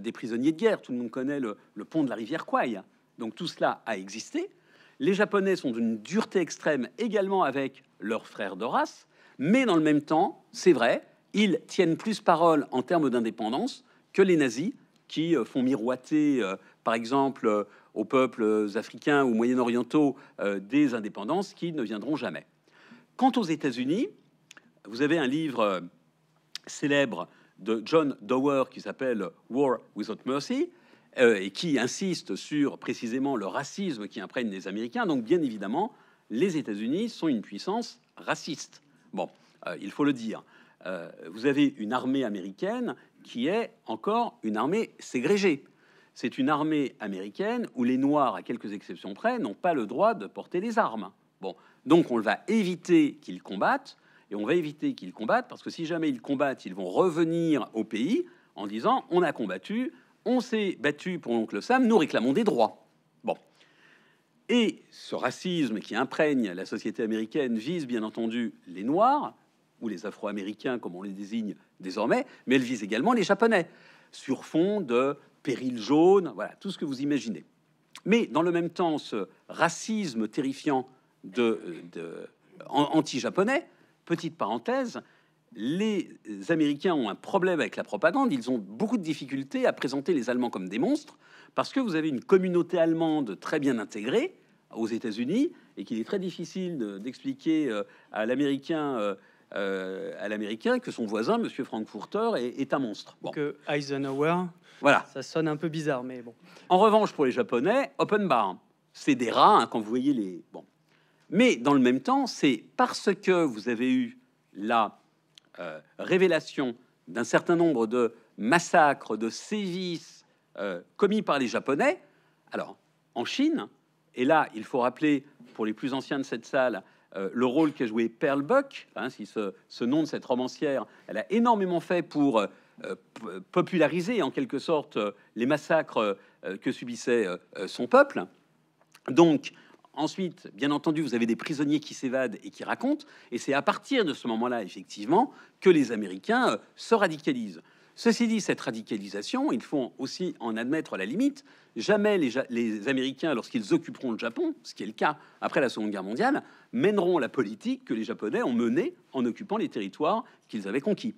des prisonniers de guerre. Tout le monde connaît le, pont de la rivière Kwai. Hein. Donc tout cela a existé. Les Japonais sont d'une dureté extrême également avec leurs frères de race, mais dans le même temps, c'est vrai, ils tiennent plus parole en termes d'indépendance que les nazis qui euh, font miroiter, euh, par exemple, euh, aux peuples africains ou moyen-orientaux des indépendances qui ne viendront jamais. Quant aux États-Unis, vous avez un livre célèbre de John Dower qui s'appelle War Without Mercy et qui insiste sur précisément le racisme qui imprègne les Américains. Donc, bien évidemment, les États-Unis sont une puissance raciste. Bon, il faut le dire. vous avez une armée américaine qui est encore une armée ségrégée. C'est une armée américaine où les Noirs, à quelques exceptions près, n'ont pas le droit de porter les armes. Bon, donc on va éviter qu'ils combattent, et on va éviter qu'ils combattent, parce que si jamais ils combattent, ils vont revenir au pays en disant on a combattu, on s'est battu pour l'oncle Sam, nous réclamons des droits. Bon. Et ce racisme qui imprègne la société américaine vise bien entendu les Noirs, les Afro-Américains, comme on les désigne désormais, mais elle vise également les Japonais, sur fond de péril jaune, voilà, tout ce que vous imaginez. Mais dans le même temps, ce racisme terrifiant de, de anti-japonais, petite parenthèse, les Américains ont un problème avec la propagande, ils ont beaucoup de difficultés à présenter les Allemands comme des monstres, parce que vous avez une communauté allemande très bien intégrée aux États-Unis, et qu'il est très difficile d'expliquer euh, à l'Américain euh, euh, à l'américain que son voisin, Monsieur Frankfurter, est, un monstre. Bon. Que Eisenhower. Voilà. Ça sonne un peu bizarre, mais bon. En revanche, pour les Japonais, open bar, c'est des rats hein, quand vous voyez les. Bon. Mais dans le même temps, c'est parce que vous avez eu la euh, révélation d'un certain nombre de massacres, de sévices euh, commis par les Japonais. Alors, en Chine, et là, il faut rappeler pour les plus anciens de cette salle euh, le rôle qu'a joué Pearl Buck, hein, si ce, nom de cette romancière, elle a énormément fait pour euh, populariser en quelque sorte euh, les massacres que subissait son peuple. Donc, Ensuite, bien entendu, vous avez des prisonniers qui s'évadent et qui racontent, et c'est à partir de ce moment-là, effectivement, que les Américains se radicalisent. Ceci dit, cette radicalisation, il faut aussi en admettre la limite. Jamais les, Américains, lorsqu'ils occuperont le Japon, ce qui est le cas après la Seconde Guerre mondiale, mèneront la politique que les Japonais ont menée en occupant les territoires qu'ils avaient conquis.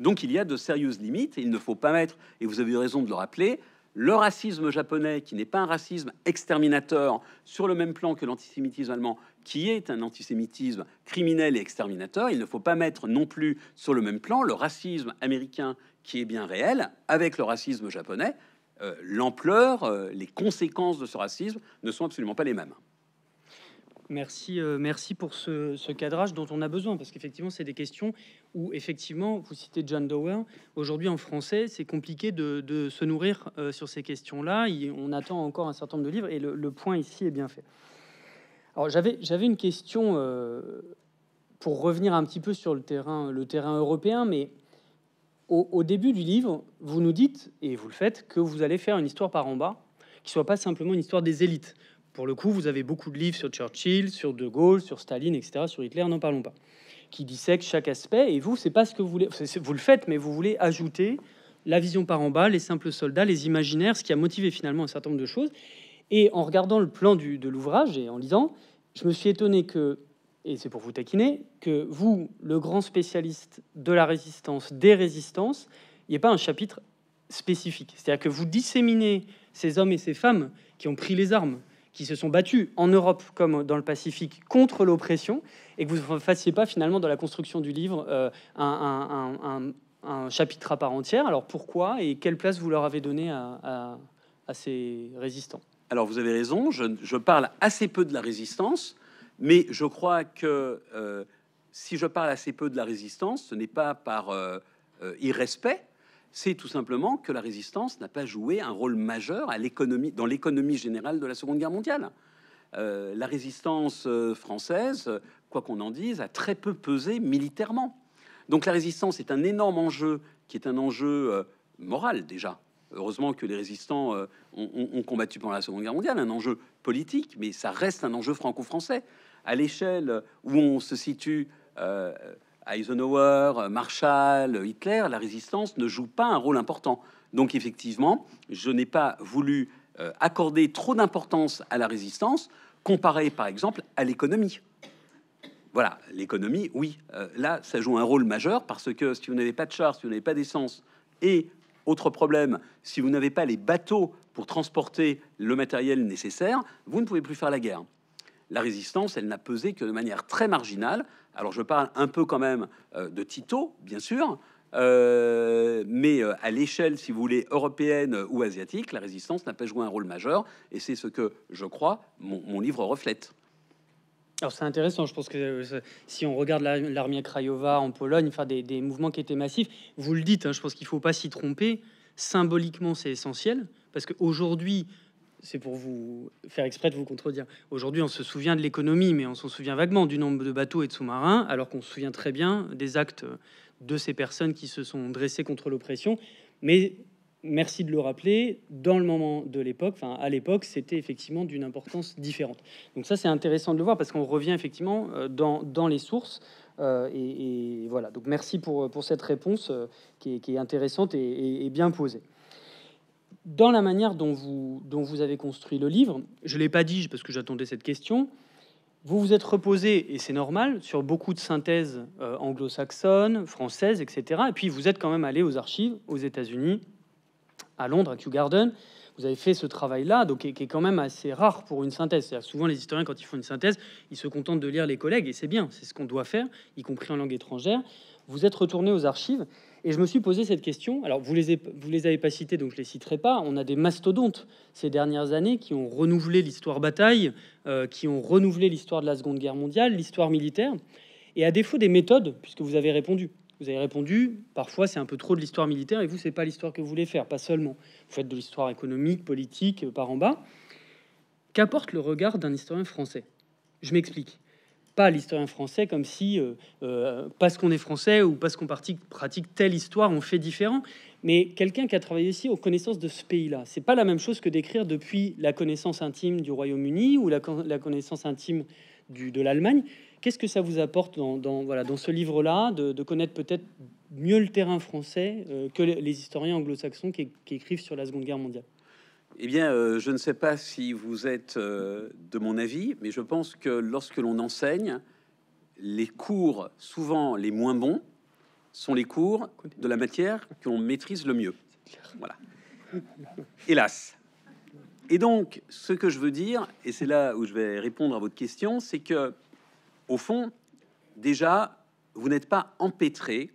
Donc il y a de sérieuses limites, il ne faut pas mettre, et vous avez raison de le rappeler, le racisme japonais, qui n'est pas un racisme exterminateur, sur le même plan que l'antisémitisme allemand, qui est un antisémitisme criminel et exterminateur. Il ne faut pas mettre non plus sur le même plan le racisme américain, qui est bien réel, avec le racisme japonais. Euh, l'ampleur, euh, les conséquences de ce racisme ne sont absolument pas les mêmes. Merci, euh, merci pour ce, cadrage dont on a besoin, parce qu'effectivement, c'est des questions où, effectivement, vous citez John Dower, aujourd'hui en français, c'est compliqué de, se nourrir euh, sur ces questions-là. On attend encore un certain nombre de livres, et le, point ici est bien fait. Alors, j'avais une question euh, pour revenir un petit peu sur le terrain, le terrain européen, mais au, au début du livre, vous nous dites, et vous le faites, que vous allez faire une histoire par en bas, qui soit pas simplement une histoire des élites pour le coup, vous avez beaucoup de livres sur Churchill, sur De Gaulle, sur Staline, etc., sur Hitler, n'en parlons pas, qui dissèquent chaque aspect. Et vous, c'est pas ce que vous voulez. Vous le faites, mais vous voulez ajouter la vision par en bas, les simples soldats, les imaginaires, ce qui a motivé finalement un certain nombre de choses. Et en regardant le plan du, de l'ouvrage et en lisant, je me suis étonné que, et c'est pour vous taquiner, que vous, le grand spécialiste de la résistance, des résistances, il n'y ait pas un chapitre spécifique. C'est-à-dire que vous disséminez ces hommes et ces femmes qui ont pris les armes, qui se sont battus en Europe comme dans le Pacifique contre l'oppression, et que vous ne fassiez pas finalement dans la construction du livre euh, un, chapitre à part entière. Alors pourquoi et quelle place vous leur avez donné à, ces résistants Alors vous avez raison, je, parle assez peu de la résistance, mais je crois que euh, si je parle assez peu de la résistance, ce n'est pas par euh, irrespect, c'est tout simplement que la résistance n'a pas joué un rôle majeur à l'économie, dans l'économie générale de la Seconde Guerre mondiale. Euh, la résistance euh, française, quoi qu'on en dise, a très peu pesé militairement. Donc la résistance est un énorme enjeu qui est un enjeu euh, moral déjà. Heureusement que les résistants ont, ont, combattu pendant la Seconde Guerre mondiale, un enjeu politique, mais ça reste un enjeu franco-français. À l'échelle où on se situe Eisenhower, euh, Marshall, euh, Hitler, la résistance ne joue pas un rôle important. Donc effectivement, je n'ai pas voulu euh, accorder trop d'importance à la résistance comparée, par exemple à l'économie. Voilà, l'économie, oui, là, ça joue un rôle majeur parce que si vous n'avez pas de char, si vous n'avez pas d'essence, et autre problème, si vous n'avez pas les bateaux pour transporter le matériel nécessaire, vous ne pouvez plus faire la guerre la résistance, elle n'a pesé que de manière très marginale. Alors je parle un peu quand même euh, de Tito, bien sûr, euh, mais euh, à l'échelle, si vous voulez, européenne ou asiatique, la résistance n'a pas joué un rôle majeur, et c'est ce que, je crois, mon, livre reflète. Alors c'est intéressant, je pense que si on regarde l'armée Craiova en Pologne, enfin des, des, mouvements qui étaient massifs, vous le dites, hein, je pense qu'il ne faut pas s'y tromper, symboliquement c'est essentiel, parce qu'aujourd'hui, c'est pour vous faire exprès de vous contredire. Aujourd'hui, on se souvient de l'économie, mais on s'en souvient vaguement du nombre de bateaux et de sous-marins, alors qu'on se souvient très bien des actes de ces personnes qui se sont dressées contre l'oppression. Mais merci de le rappeler, dans le moment de l'époque, à l'époque, c'était effectivement d'une importance différente. Donc ça, c'est intéressant de le voir parce qu'on revient effectivement euh, dans, les sources. Euh, et, voilà, donc merci pour, cette réponse euh, qui, est, intéressante et bien posée dans la manière dont vous, dont vous avez construit le livre, je ne l'ai pas dit parce que j'attendais cette question, vous vous êtes reposé, et c'est normal, sur beaucoup de synthèses euh, anglo-saxonnes, françaises, etc. Et puis vous êtes quand même allé aux archives, aux États-Unis, à Londres, à Kew Garden. Vous avez fait ce travail-là, donc qui est quand même assez rare pour une synthèse. Souvent, les historiens, quand ils font une synthèse, ils se contentent de lire les collègues, et c'est bien, c'est ce qu'on doit faire, y compris en langue étrangère. Vous êtes retourné aux archives, et je me suis posé cette question. Alors, vous les, les avez pas cités, donc je les citerai pas. On a des mastodontes ces dernières années qui ont renouvelé l'histoire bataille, euh, qui ont renouvelé l'histoire de la Seconde Guerre mondiale, l'histoire militaire. Et à défaut des méthodes, puisque vous avez répondu, vous avez répondu, parfois c'est un peu trop de l'histoire militaire, et vous, c'est pas l'histoire que vous voulez faire, pas seulement. Vous faites de l'histoire économique, politique, euh, par en bas. Qu'apporte le regard d'un historien français Je m'explique pas l'historien français comme si, euh, euh, parce qu'on est français ou parce qu'on pratique telle histoire, on fait différent. Mais quelqu'un qui a travaillé ici aux connaissances de ce pays-là, c'est pas la même chose que d'écrire depuis la connaissance intime du Royaume-Uni ou la, connaissance intime du, de l'Allemagne. Qu'est-ce que ça vous apporte dans, voilà, dans ce livre-là de, connaître peut-être mieux le terrain français euh, que les historiens anglo-saxons qui écrivent sur la Seconde Guerre mondiale eh bien, euh, je ne sais pas si vous êtes euh, de mon avis, mais je pense que lorsque l'on enseigne, les cours souvent les moins bons sont les cours de la matière qu'on maîtrise le mieux. Voilà. Hélas. Et donc, ce que je veux dire, et c'est là où je vais répondre à votre question, c'est que, au fond, déjà, vous n'êtes pas empêtré,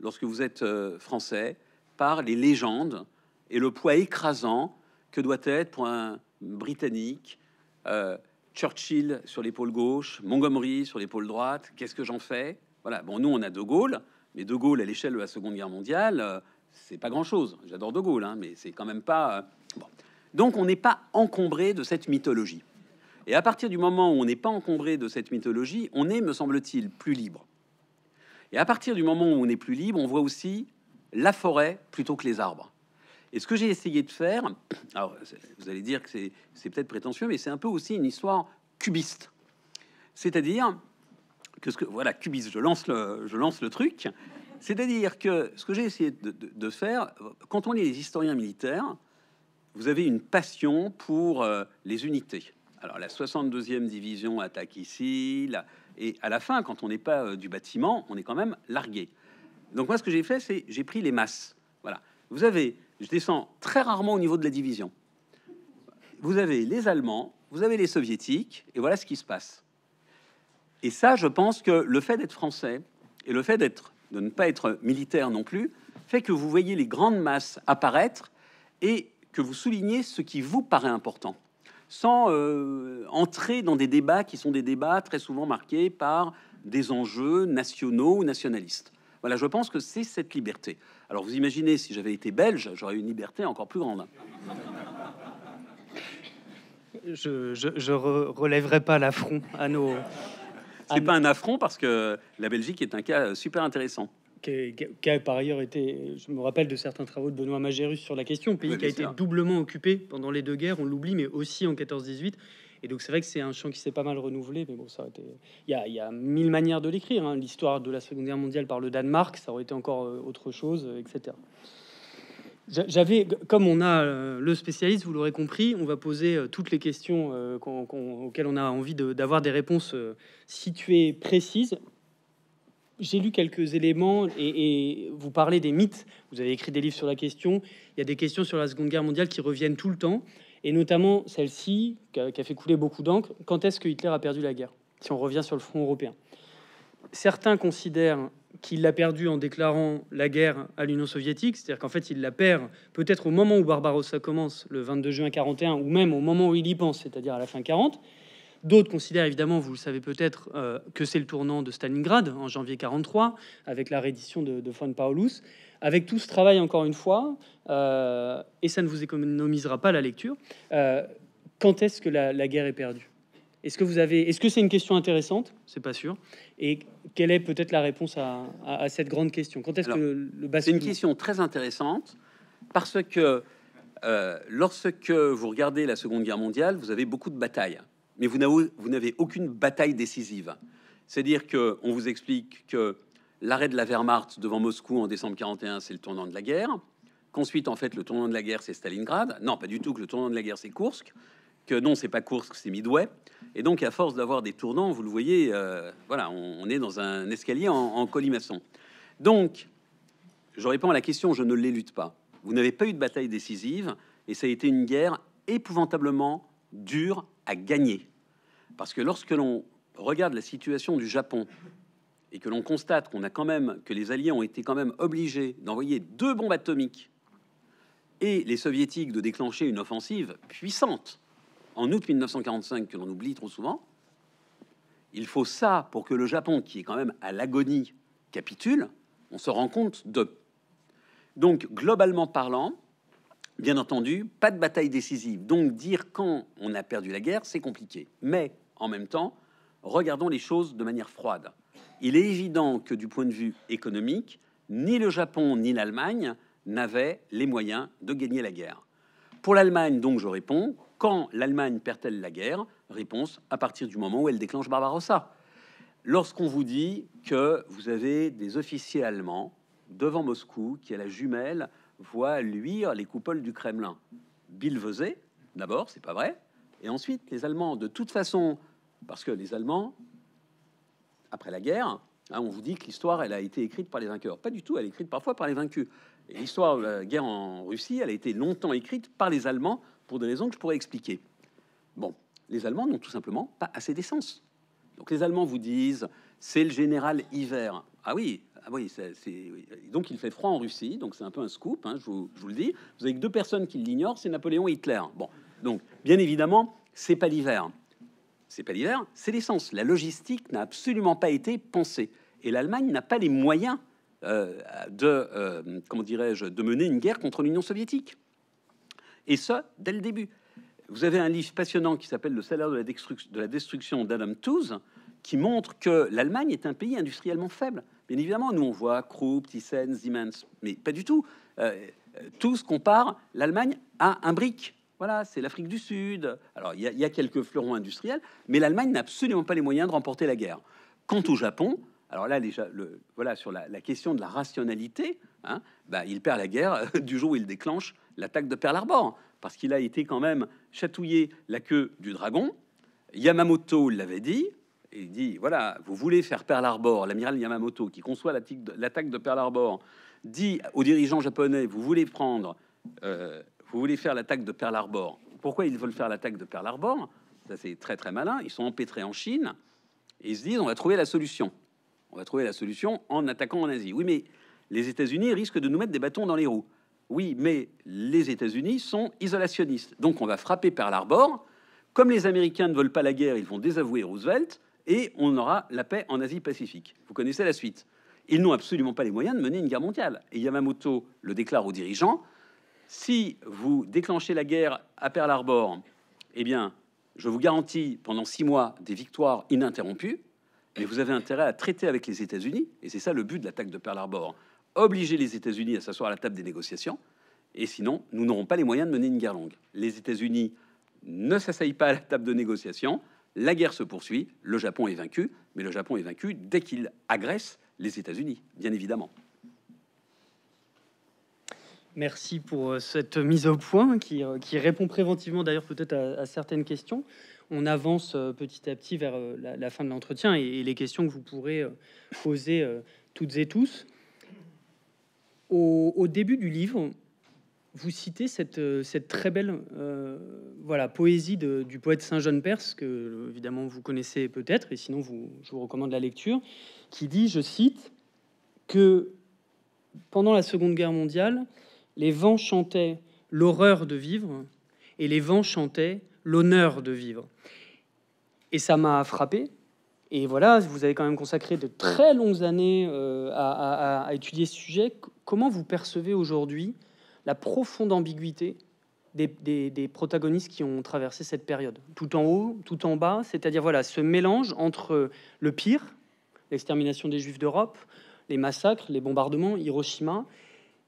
lorsque vous êtes euh, français, par les légendes et le poids écrasant que doit être pour un Britannique euh, Churchill sur l'épaule gauche, Montgomery sur l'épaule droite, qu'est-ce que j'en fais Voilà, bon, nous on a De Gaulle, mais De Gaulle à l'échelle de la Seconde Guerre mondiale, euh, c'est pas grand-chose. J'adore De Gaulle, hein, mais c'est quand même pas... Euh, Donc on n'est pas encombré de cette mythologie. Et à partir du moment où on n'est pas encombré de cette mythologie, on est, me semble-t-il, plus libre. Et à partir du moment où on est plus libre, on voit aussi la forêt plutôt que les arbres. Et ce que j'ai essayé de faire, alors vous allez dire que c'est peut-être prétentieux, mais c'est un peu aussi une histoire cubiste. C'est-à-dire que ce que voilà, cubiste, je lance le, je lance le truc. C'est-à-dire que ce que j'ai essayé de, faire, quand on est les historiens militaires, vous avez une passion pour euh, les unités. Alors la 62e division attaque ici, là, et à la fin, quand on n'est pas euh, du bâtiment, on est quand même largué. Donc moi, ce que j'ai fait, c'est j'ai pris les masses. Voilà. Vous avez je descends très rarement au niveau de la division. Vous avez les Allemands, vous avez les Soviétiques, et voilà ce qui se passe. Et ça, je pense que le fait d'être français et le fait d'être de ne pas être militaire non plus fait que vous voyez les grandes masses apparaître et que vous soulignez ce qui vous paraît important, sans euh, entrer dans des débats qui sont des débats très souvent marqués par des enjeux nationaux ou nationalistes. Voilà, je pense que c'est cette liberté. Alors vous imaginez, si j'avais été belge, j'aurais eu une liberté encore plus grande. Je, je, relèverai pas l'affront à nos. C'est pas un affront parce que la Belgique est un cas euh, super intéressant. Qui, a, par ailleurs été, je me rappelle de certains travaux de Benoît Magérus sur la question, pays qui a été doublement occupé pendant les deux guerres, on l'oublie, mais aussi en 14-18, et donc c'est vrai que c'est un champ qui s'est pas mal renouvelé, mais bon, ça a été... Il y a, mille manières de l'écrire. Hein. L'histoire de la Seconde Guerre mondiale par le Danemark, ça aurait été encore euh, autre chose, euh, etc. J'avais, comme on a euh, le spécialiste, vous l'aurez compris, on va poser toutes les questions auxquelles on a envie d'avoir des réponses situées, précises. J'ai lu quelques éléments et, et, vous parlez des mythes. Vous avez écrit des livres sur la question. Il y a des questions sur la Seconde Guerre mondiale qui reviennent tout le temps et notamment celle-ci, qui a fait couler beaucoup d'encre, quand est-ce que Hitler a perdu la guerre, si on revient sur le front européen Certains considèrent qu'il l'a perdu en déclarant la guerre à l'Union soviétique, c'est-à-dire qu'en fait il la perd peut-être au moment où Barbarossa commence, le 22 juin 1941, ou même au moment où il y pense, c'est-à-dire à la fin 40, D'autres considèrent évidemment, vous le savez peut-être, euh, que c'est le tournant de Stalingrad en janvier 43, avec la reddition de, de von Paulus. Avec tout ce travail, encore une fois, euh, et ça ne vous économisera pas la lecture, euh, quand est-ce que la, guerre est perdue est-ce que vous avez, est-ce que c'est une question intéressante C'est pas sûr. Et quelle est peut-être la réponse à, cette grande question Quand est-ce que le, bassin C'est une question très intéressante parce que lorsque vous regardez la Seconde Guerre mondiale, vous avez beaucoup de batailles mais vous n'avez aucune bataille décisive. C'est-à-dire qu'on vous explique que l'arrêt de la Wehrmacht devant Moscou en décembre 41, c'est le tournant de la guerre. Qu'ensuite, en fait, le tournant de la guerre, c'est Stalingrad. Non, pas du tout, que le tournant de la guerre, c'est Kursk. Que non, c'est pas Kursk, c'est Midway. Et donc, à force d'avoir des tournants, vous le voyez, euh, voilà, on, est dans un escalier en, colimaçon. Donc, je réponds à la question, je ne les lutte pas. Vous n'avez pas eu de bataille décisive, et ça a été une guerre épouvantablement dure, à gagner. Parce que lorsque l'on regarde la situation du Japon et que l'on constate qu'on a quand même que les Alliés ont été quand même obligés d'envoyer deux bombes atomiques et les Soviétiques de déclencher une offensive puissante en août 1945 que l'on oublie trop souvent, il faut ça pour que le Japon, qui est quand même à l'agonie, capitule. On se rend compte de. Donc globalement parlant, Bien entendu, pas de bataille décisive. Donc dire quand on a perdu la guerre, c'est compliqué. Mais en même temps, regardons les choses de manière froide. Il est évident que du point de vue économique, ni le Japon ni l'Allemagne n'avaient les moyens de gagner la guerre. Pour l'Allemagne, donc, je réponds, quand l'Allemagne perd-elle la guerre Réponse, à partir du moment où elle déclenche Barbarossa. Lorsqu'on vous dit que vous avez des officiers allemands devant Moscou, qui est la jumelle voit luire les coupoles du Kremlin. Bilvesé, d'abord, c'est pas vrai. Et ensuite, les Allemands, de toute façon, parce que les Allemands, après la guerre, hein, on vous dit que l'histoire, elle a été écrite par les vainqueurs. Pas du tout, elle est écrite parfois par les vaincus. l'histoire de la guerre en Russie, elle a été longtemps écrite par les Allemands pour des raisons que je pourrais expliquer. Bon, les Allemands n'ont tout simplement pas assez d'essence. Donc les Allemands vous disent, c'est le général hiver. Ah oui, ah donc il fait froid en Russie, donc c'est un peu un scoop, hein, je, vous, le dis. Vous avez deux personnes qui l'ignorent, c'est Napoléon et Hitler. Bon, donc bien évidemment, c'est pas l'hiver. C'est pas l'hiver, c'est l'essence. La logistique n'a absolument pas été pensée. Et l'Allemagne n'a pas les moyens euh, de, euh, comment dirais-je, de mener une guerre contre l'Union soviétique. Et ça, dès le début. Vous avez un livre passionnant qui s'appelle Le salaire de la, de la destruction d'Adam Tooze, qui montre que l'Allemagne est un pays industriellement faible. Bien évidemment, nous on voit Krupp, Thyssen, Siemens, mais pas du tout. Euh, tous comparent l'Allemagne à un brique. Voilà, c'est l'Afrique du Sud. Alors il y, a quelques fleurons industriels, mais l'Allemagne n'a absolument pas les moyens de remporter la guerre. Quant au Japon, alors là déjà, le, voilà sur la, question de la rationalité, hein, bah, il perd la guerre euh, du jour où il déclenche l'attaque de Pearl Harbor, parce qu'il a été quand même chatouillé la queue du dragon. Yamamoto l'avait dit, et dit voilà, vous voulez faire Pearl Harbor, l'amiral Yamamoto qui conçoit l'attaque de Pearl Harbor dit aux dirigeants japonais vous voulez prendre, euh, vous voulez faire l'attaque de Pearl Harbor. Pourquoi ils veulent faire l'attaque de Pearl Harbor Ça c'est très très malin. Ils sont empêtrés en Chine et ils se disent on va trouver la solution. On va trouver la solution en attaquant en Asie. Oui, mais les États-Unis risquent de nous mettre des bâtons dans les roues. Oui, mais les États-Unis sont isolationnistes. Donc on va frapper Pearl Harbor. Comme les Américains ne veulent pas la guerre, ils vont désavouer Roosevelt et on aura la paix en Asie-Pacifique. Vous connaissez la suite. Ils n'ont absolument pas les moyens de mener une guerre mondiale. Et Yamamoto le déclare aux dirigeants, si vous déclenchez la guerre à Pearl Harbor, eh bien, je vous garantis pendant six mois des victoires ininterrompues, mais vous avez intérêt à traiter avec les États-Unis, et c'est ça le but de l'attaque de Pearl Harbor, obliger les États-Unis à s'asseoir à la table des négociations, et sinon, nous n'aurons pas les moyens de mener une guerre longue. Les États-Unis ne s'assaillent pas à la table de négociation, la guerre se poursuit, le Japon est vaincu, mais le Japon est vaincu dès qu'il agresse les États-Unis, bien évidemment. Merci pour euh, cette mise au point euh, qui, répond préventivement d'ailleurs peut-être à, certaines questions. On avance euh, petit à petit vers la, fin de l'entretien et, les questions que vous pourrez poser toutes et tous. au début du livre, vous citez cette, euh, très belle euh, voilà, poésie du poète Saint jean Perse, que évidemment vous connaissez peut-être, et sinon vous, je vous recommande la lecture, qui dit, je cite, que pendant la Seconde Guerre mondiale, les vents chantaient l'horreur de vivre, et les vents chantaient l'honneur de vivre. Et ça m'a frappé, et voilà, vous avez quand même consacré de très longues années euh, à, étudier ce sujet. Comment vous percevez aujourd'hui la profonde ambiguïté des, protagonistes qui ont traversé cette période, tout en haut, tout en bas, c'est-à-dire voilà ce mélange entre le pire, l'extermination des Juifs d'Europe, les massacres, les bombardements, Hiroshima,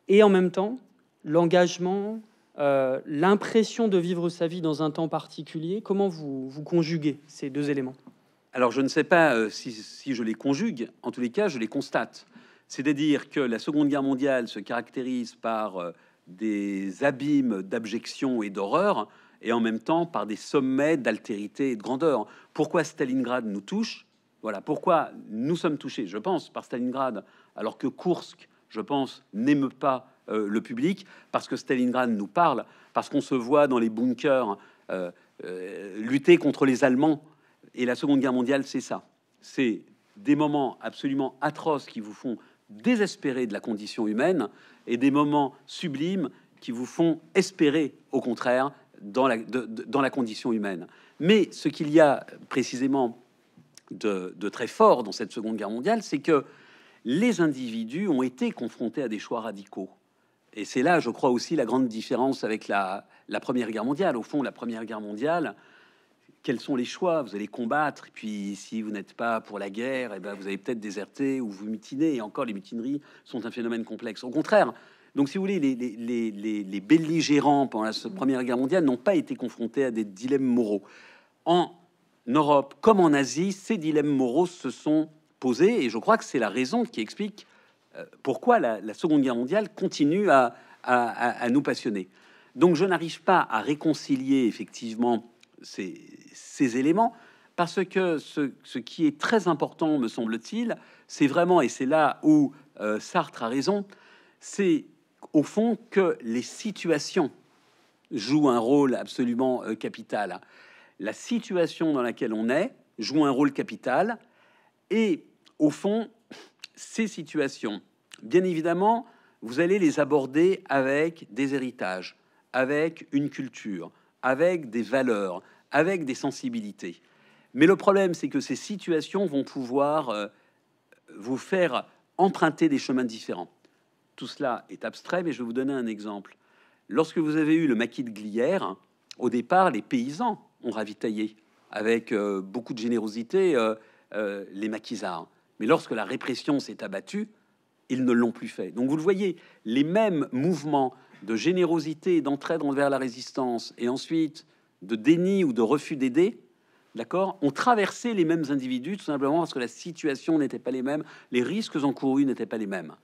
et en même temps l'engagement, euh, l'impression de vivre sa vie dans un temps particulier. Comment vous, vous conjuguez ces deux éléments Alors je ne sais pas euh, si, je les conjugue, en tous les cas je les constate. C'est-à-dire que la Seconde Guerre mondiale se caractérise par... Euh, des abîmes d'abjection et d'horreur, et en même temps par des sommets d'altérité et de grandeur. Pourquoi Stalingrad nous touche Voilà, pourquoi nous sommes touchés, je pense, par Stalingrad, alors que Kursk, je pense, n'aime pas euh, le public, parce que Stalingrad nous parle, parce qu'on se voit dans les bunkers euh, euh, lutter contre les Allemands. Et la Seconde Guerre mondiale, c'est ça. C'est des moments absolument atroces qui vous font désespéré de la condition humaine et des moments sublimes qui vous font espérer, au contraire, dans la, condition humaine. Mais ce qu'il y a précisément de, très fort dans cette Seconde Guerre mondiale, c'est que les individus ont été confrontés à des choix radicaux. Et c'est là, je crois aussi, la grande différence avec la Première Guerre mondiale. Au fond, la Première Guerre mondiale, quels sont les choix Vous allez combattre, et puis si vous n'êtes pas pour la guerre, et eh ben, vous allez peut-être déserter ou vous mutiner. Et encore, les mutineries sont un phénomène complexe. Au contraire, donc si vous voulez, les, belligérants pendant la mm. Première Guerre mondiale n'ont pas été confrontés à des dilemmes moraux. En Europe comme en Asie, ces dilemmes moraux se sont posés, et je crois que c'est la raison qui explique euh, pourquoi la, Seconde Guerre mondiale continue à nous passionner. Donc je n'arrive pas à réconcilier effectivement ces, ces éléments parce que ce, qui est très important, me semble-t-il, c'est vraiment, et c'est là où euh, Sartre a raison, c'est au fond que les situations jouent un rôle absolument euh, capital. La situation dans laquelle on est joue un rôle capital, et au fond, ces situations, bien évidemment, vous allez les aborder avec des héritages, avec une culture, avec des valeurs, avec des sensibilités. Mais le problème, c'est que ces situations vont pouvoir euh, vous faire emprunter des chemins différents. Tout cela est abstrait, mais je vais vous donner un exemple. Lorsque vous avez eu le maquis de Glière, au départ, les paysans ont ravitaillé avec euh, beaucoup de générosité euh, les maquisards. Mais lorsque la répression s'est abattue, ils ne l'ont plus fait. Donc vous le voyez, les mêmes mouvements de générosité et d'entraide envers la résistance, et ensuite de déni ou de refus d'aider, d'accord, ont traversé les mêmes individus tout simplement parce que la situation n'était pas les mêmes, les risques encourus n'étaient pas les mêmes.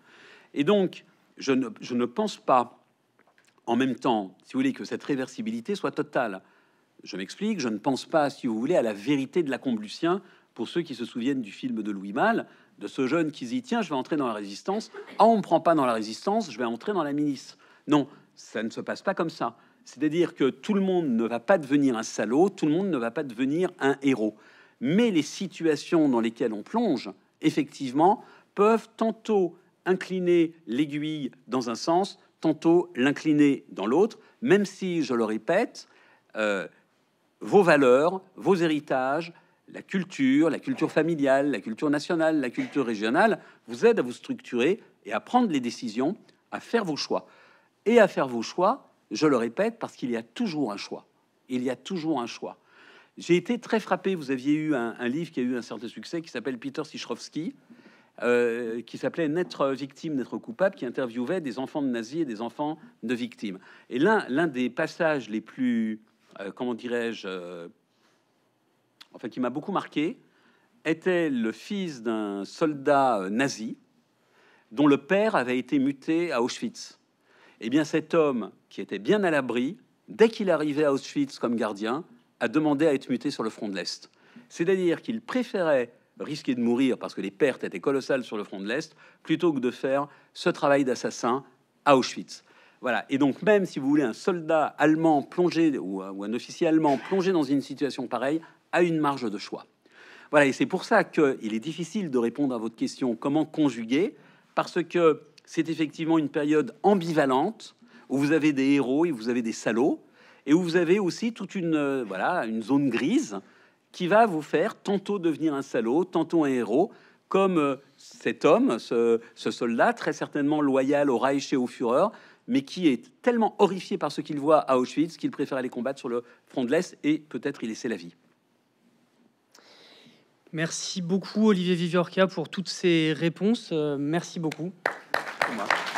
Et donc, je ne, pense pas en même temps, si vous voulez, que cette réversibilité soit totale. Je m'explique, je ne pense pas, si vous voulez, à la vérité de la lucien pour ceux qui se souviennent du film de Louis Malle, de ce jeune qui dit tiens, je vais entrer dans la résistance. Ah, on ne me prend pas dans la résistance, je vais entrer dans la milice. Non, ça ne se passe pas comme ça. C'est-à-dire que tout le monde ne va pas devenir un salaud, tout le monde ne va pas devenir un héros. Mais les situations dans lesquelles on plonge, effectivement, peuvent tantôt incliner l'aiguille dans un sens, tantôt l'incliner dans l'autre, même si, je le répète, euh, vos valeurs, vos héritages, la culture, la culture familiale, la culture nationale, la culture régionale, vous aident à vous structurer et à prendre les décisions, à faire vos choix. Et à faire vos choix, je le répète parce qu'il y a toujours un choix. Il y a toujours un choix. J'ai été très frappé. Vous aviez eu un, livre qui a eu un certain succès qui s'appelle Peter Sichrowski, euh, qui s'appelait N'être victime, n'être coupable, qui interviewait des enfants de nazis et des enfants de victimes. Et l'un des passages les plus, euh, comment dirais-je, euh, enfin qui m'a beaucoup marqué, était le fils d'un soldat nazi dont le père avait été muté à Auschwitz. Eh bien, cet homme qui était bien à l'abri, dès qu'il arrivait à Auschwitz comme gardien, a demandé à être muté sur le front de l'Est. C'est-à-dire qu'il préférait risquer de mourir parce que les pertes étaient colossales sur le front de l'Est, plutôt que de faire ce travail d'assassin à Auschwitz. Voilà. Et donc, même si vous voulez, un soldat allemand plongé ou, un officier allemand plongé dans une situation pareille a une marge de choix. Voilà. Et c'est pour ça qu'il est difficile de répondre à votre question comment conjuguer, parce que c'est effectivement une période ambivalente où vous avez des héros et vous avez des salauds, et où vous avez aussi toute une, euh, voilà, une zone grise qui va vous faire tantôt devenir un salaud, tantôt un héros, comme euh, cet homme, ce, soldat, très certainement loyal au Reich et au Führer, mais qui est tellement horrifié par ce qu'il voit à Auschwitz qu'il préfère aller combattre sur le front de l'Est et peut-être y laisser la vie. Merci beaucoup Olivier Viviorca pour toutes ces réponses. Euh, merci beaucoup. gemacht.